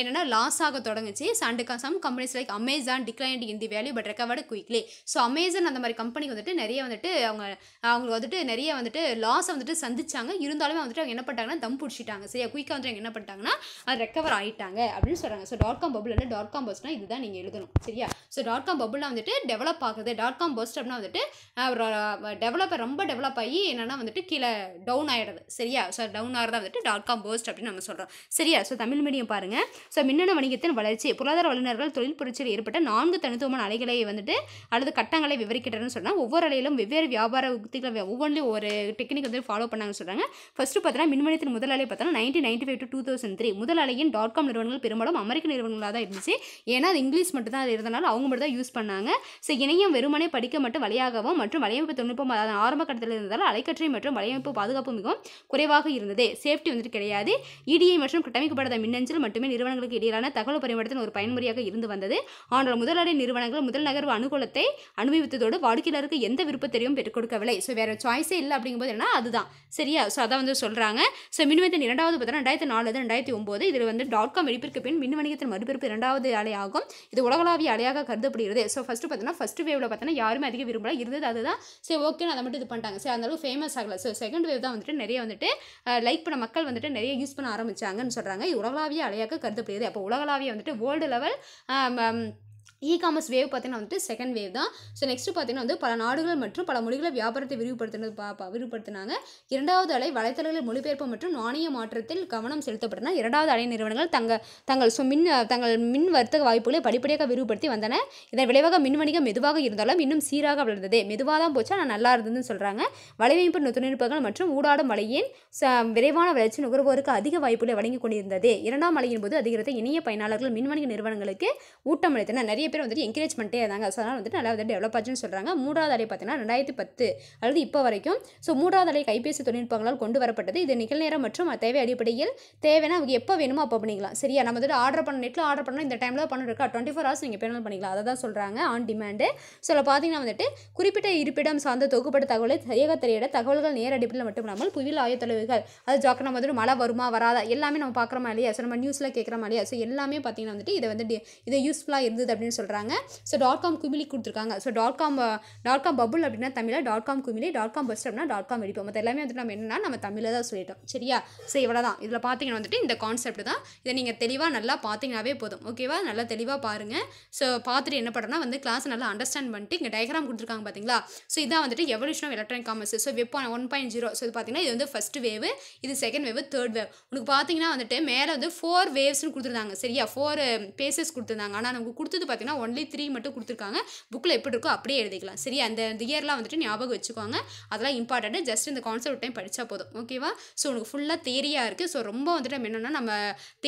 என்னென்னா லாஸ் ஆக தொடங்குச்சு and some companies like Amazon decline in the value but recovered quickly so Amazon அந்த மாதிரி கம்பெனிக்கு வந்துட்டு நிறைய வந்துட்டு அவங்க அவங்களுக்கு வந்துட்டு நிறைய வந்துட்டு லாஸ் வந்துட்டு சந்திச்சாங்க இருந்தாலுமே வந்துட்டு அவங்க என்ன பண்ணிட்டாங்கன்னா தம் பிடிச்சிட்டாங்க சரியா குயிக்காக வந்துட்டு அவங்க என்ன பண்ணிட்டாங்கன்னா அது ரெக்கவர் ஆகிட்டாங்க அப்படின்னு சொல்கிறாங்க so dot com bubble dot com பஸ்னால் இதுதான் நீங்கள் எழுதணும் சரியா ஸோ டாட் காம் பபுளில் வந்துட்டு டெவலப் ஆகுது டாட் டாட் காம் பஸ்ட் அப்படின்னா வந்துட்டு டெவலப்பர் ரொம்ப டெவலப் ஆகி என்னென்னா வந்துட்டு கீழே டவுன் ஆகிடுது சரியா ஸோ டவுன் ஆகிறதா வந்துட்டு டாட் காம் பஸ்ட் அப்படின்னு நம்ம சொல்கிறோம் சரியா ஸோ தமிழ் மீடியம் பாருங்கள் ஸோ மின்னணு வணிகத்தின் வளர்ச்சி பொருளாதார வல்லுநர்கள் தொழில் புரட்சியில் ஏற்பட்ட நான்கு தனித்துவமான அலைகளை வந்துட்டு அல்லது கட்டங்களை விவரிக்கின்றனர் சொன்னால் ஒவ்வொரு அலையிலும் வெவ்வேறு வியாபார உத்திகளை ஒவ்வொன்றிலும் ஒரு டெக்னிக் வந்து ஃபாலோ பண்ணாங்கன்னு சொல்கிறாங்க ஃபஸ்ட்டு பார்த்தீங்கன்னா மின்மணியத்தின் முதல் அலை பார்த்தோன்னா nineteen ninety five to two thousand three முதல் அலையின் டாட் காம் நிறுவனங்கள் பெரும்பாலும் அமெரிக்க நிறுவனங்களாக தான் இருந்துச்சு ஏன்னா அது இங்கிலீஷ் மட்டும் தான் இருந்தனால அவங்க மட்டும் தான் யூஸ் பண்ணாங்க ஸோ இணையம் வெறுமனை வெறுமனே படிக்க மட்டும் வழியாகவும் மற்றும் வலையமைப்பு தொழில்நுட்பம் அதாவது ஆரம்ப கட்டத்தில் இருந்ததால் அலைக்கற்றை மற்றும் வலையமைப்பு பாதுகாப்பு மிகவும் குறைவாக இருந்தது சேஃப்டி வந்துட்டு கிடையாது இடிஐ e மற்றும் கட்டமைக்கப்படாத மின்னஞ்சல் மட்டுமே நிறுவனங்களுக்கு இடையிலான தகவல் பரிமாற்றத்தின் ஒரு பயன்முறையாக இருந்து வந்தது ஆனால் முதலாளி நிறுவனங்கள் முதல் நகர்வு அனுகூலத்தை அனுபவித்ததோடு வாடிக்கையாளருக்கு எந்த விருப்பத்தையும் பெற்றுக் கொடுக்கவில்லை ஸோ வேற சாய்ஸே இல்லை அப்படிங்கும்போது என்ன அதுதான் சரியா ஸோ அதான் வந்து சொல்கிறாங்க ஸோ மின்வெத்தின் இரண்டாவது பார்த்தா ரெண்டாயிரத்தி நாலு ரெண்டாயிரத்தி ஒம்பது இதில் வந்து டாட் காம் வெடிப்பிற்கு பின் மின் வணிகத்தின் மறுபிறப்பு இரண்டாவது அலையாகும் இது உலகளாவிய அலையாக கருதப்படுகிறது ஸோ ஃபஸ்ட்டு பார்த்தீங்கன்னா ஃபஸ்ட்டு வேவில் பார்த்தீங்கன்னா பார்த்தோன்னா யாருமே அதிக விரும்பல இருந்தது அதுதான் சரி ஓகே அதை மட்டும் இது பண்ணிட்டாங்க சரி அந்தளவுக்கு ஃபேமஸ் ஆகலை ஸோ செகண்ட் வேவ் தான் வந்துட்டு நிறைய வந்துட்டு லைக் பண்ண மக்கள் வந்துட்டு நிறைய யூஸ் பண்ண ஆரம்பித்தாங்கன்னு சொல்கிறாங்க உலகளாவிய அலையாக்க கருதப்படுகிறது அப்போ உலகளாவிய வந்துட்டு world level e commerce wave பார்த்தீங்கன்னா வந்துட்டு செகண்ட் வேவ் தான் ஸோ நெக்ஸ்ட்டு பார்த்தீங்கன்னா வந்து பல நாடுகள் மற்றும் பல மொழிகளை வியாபாரத்தை விரிவுபடுத்தினது பா விரிவுபடுத்தினாங்க இரண்டாவது அலை வலைத்தளங்களில் மொழிபெயர்ப்பு மற்றும் நாணய மாற்றத்தில் கவனம் செலுத்தப்பட்டன இரண்டாவது அலை நிறுவனங்கள் தங்கள் தங்கள் ஸோ மின் தங்கள் மின் வர்த்தக வாய்ப்புகளை படிப்படியாக விரிவுபடுத்தி வந்தன இதன் விளைவாக மின் வணிகம் மெதுவாக இருந்தாலும் இன்னும் சீராக வளர்ந்தது மெதுவாக தான் போச்சு ஆனால் நல்லா இருந்ததுன்னு சொல்கிறாங்க வலைவமைப்பு தொழில்நுட்பங்கள் மற்றும் ஊடாடும் வலையின் விரைவான வளர்ச்சி நுகர்வோருக்கு அதிக வாய்ப்புகளை வழங்கி கொண்டிருந்தது இரண்டாம் அலையின் போது அதிகரித்த இணைய பயனாளர்கள் மின்வணிக நிறுவனங்களுக்கு ஊட்டமளித்தன நிறைய பேர் வந்துட்டு என்கரேஜ் பண்ணிட்டே இருந்தாங்க ஸோ அதனால் வந்துட்டு நல்லா வந்துட்டு டெவலப் ஆச்சுன்னு சொல்கிறாங்க மூன்றாவது அலை பார்த்தீங்கன்னா ரெண்டாயிரத்தி பத்து அல்லது இப்போ வரைக்கும் ஸோ மூன்றாவது அலை கைபேசி தொழில்நுட்பங்களால் கொண்டு வரப்பட்டது இது நிகழ்நேரம் மற்றும் தேவை அடிப்படையில் தேவைன்னா அவங்க எப்போ வேணுமோ அப்போ பண்ணிக்கலாம் சரியா நம்ம வந்துட்டு ஆர்டர் பண்ண நெட்டில் ஆர்டர் பண்ணால் இந்த டைமில் தான் இருக்கா டுவெண்ட்டி ஃபோர் ஹவர்ஸ் நீங்கள் பேனல் பண்ணிக்கலாம் அதை தான் சொல்கிறாங்க ஆன் டிமாண்டு ஸோ பார்த்தீங்கன்னா வந்துட்டு குறிப்பிட்ட இருப்பிடம் சார்ந்த தொகுப்பட்ட தகவலை சரியாக தெரியிட தகவல்கள் அடிப்படையில் மட்டும் இல்லாமல் புயல் ஆயத்தொலைவுகள் அது ஜாக்க நம்ம வந்துட்டு மழை வருமா வராதா எல்லாமே நம்ம பார்க்குறோமா இல்லையா ஸோ நம்ம நியூஸில் கேட்குறோமா இல்லையா ஸோ எல்லாமே பார்த்தீங்கன்னா வந்துட்டு இதை வந்து இது யூஸ்ஃபுல்லாக இருந்தது அப்படின்னு சொல்கிறாங்க ஸோ டாட் காம் குமிலி கொடுத்துருக்காங்க so dot com dot com bubble அப்படின்னா தமிழில் டாட் காம் குமிலி டாட் காம் பஸ்ட் அப்படின்னா டாட் காம் வெடிப்போம் மற்ற எல்லாமே வந்துட்டு நம்ம என்னன்னா நம்ம தமிழில் தான் சொல்லிட்டோம் சரியா ஸோ இவ்வளோ தான் இதில் பார்த்தீங்கன்னா வந்துட்டு இந்த கான்செப்ட் தான் இதை நீங்கள் தெளிவாக நல்லா பார்த்தீங்கன்னாவே போதும் ஓகேவா நல்லா தெளிவாக பாருங்கள் ஸோ பார்த்துட்டு என்ன பண்ணுறேன்னா வந்து கிளாஸ் நல்லா அண்டர்ஸ்டாண்ட் பண்ணிட்டு இங்கே டயக்ராம் கொடுத்துருக்காங்க பார்த்தீங்களா ஸோ இதான் வந்துட்டு evolution of electronic commerce so web one point zero so இது பார்த்தீங்கன்னா இது வந்து ஃபஸ்ட் வேவ் இது செகண்ட் வேவ் தேர்ட் வேவ் உனக்கு பார்த்தீங்கன்னா வந்துட்டு மேலே வந்து ஃபோர் வேவ்ஸ்னு கொடுத்துருந்தாங்க சரியா ஃபோர் பேசஸ் um, கொடுத்துருந்தாங்க ஆனால் நமக்கு கொடுத்தது பார்த்தீங்கன்னா ஒன்லி த்ரீ மட்டும் கொடுத்துருக்காங்க புக்கில் எப்படி இருக்கோ அப்படியே எழுதிக்கலாம் சரி அந்த இயர்லாம் வந்துட்டு ஞாபகம் வச்சுக்கோங்க அதெல்லாம் இம்பார்ட்டண்ட்டு ஜஸ்ட் இந்த கான்செப்ட் டைம் படித்தா போதும் ஓகேவா ஸோ உனக்கு ஃபுல்லாக தேரியாக இருக்குது ஸோ ரொம்ப வந்துட்டு நம்ம என்னென்னா நம்ம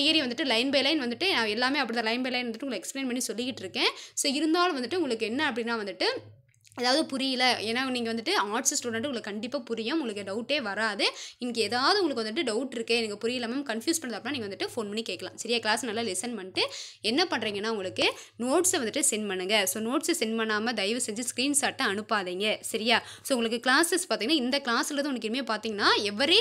தேரி வந்துட்டு லைன் பை லைன் வந்துட்டு நான் எல்லாமே அப்படி தான் லைன் பை லைன் வந்துட்டு உங்களுக்கு எக்ஸ்பிளைன் பண்ணி சொல்லிக்கிட்டு இருக்கேன் ஸோ இருந்தாலும் வந்துட்டு உங்களுக்கு என்ன அப்படின்னா வந்துட்டு ஏதாவது புரியல ஏன்னா நீங்கள் வந்துட்டு ஆர்ட்ஸ் ஸ்டூடெண்ட் உங்களுக்கு கண்டிப்பாக புரியும் உங்களுக்கு டவுட்டே வராது இன்றைக்கி ஏதாவது உங்களுக்கு வந்துட்டு டவுட் இருக்குது எனக்கு புரியல மேம் கன்ஃபியூஸ் பண்ணுறது அப்படின்னா நீங்கள் வந்துட்டு ஃபோன் பண்ணி கேட்கலாம் சரியா கிளாஸ் நல்லா லெசன் பண்ணிட்டு என்ன பண்ணுறீங்கன்னா உங்களுக்கு நோட்ஸை வந்துட்டு சென்ட் பண்ணுங்கள் ஸோ நோட்ஸை சென்ட் பண்ணாமல் தயவு செஞ்சு ஸ்க்ரீன்ஷாட்டை அனுப்பாதீங்க சரியா ஸோ உங்களுக்கு கிளாஸஸ் பார்த்தீங்கன்னா இந்த கிளாஸில் தான் உங்களுக்கு இனிமேல் பார்த்தீங்கன்னா every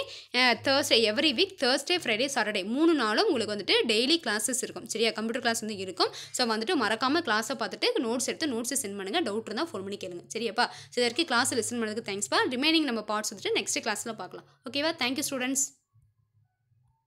Thursday every week Thursday Friday Saturday மூணு நாளும் உங்களுக்கு வந்துட்டு டெய்லி கிளாஸஸ் இருக்கும் சரியா கம்ப்யூட்டர் கிளாஸ் வந்து இருக்கும் ஸோ வந்துட்டு மறக்காமல் கிளாஸை பார்த்துட்டு நோட்ஸ் எடுத்து நோட்ஸை சென்ட் பண்ணுங்கள் டவுட் இருந்தால் ஃபோன் பண்ணி கேளுங்க பண்ணுங்கள் சரியாப்பா சரி இதற்கு கிளாஸ் லிசன் பண்ணதுக்கு தேங்க்ஸ்ப்பா ரிமைனிங் நம்ம பார்ட்ஸ் வந்துட்டு நெக்ஸ்ட் கிளாஸில் பார்க்கலாம் ஓகேவா தேங்க்யூ ஸ்டூடெண்ட்ஸ்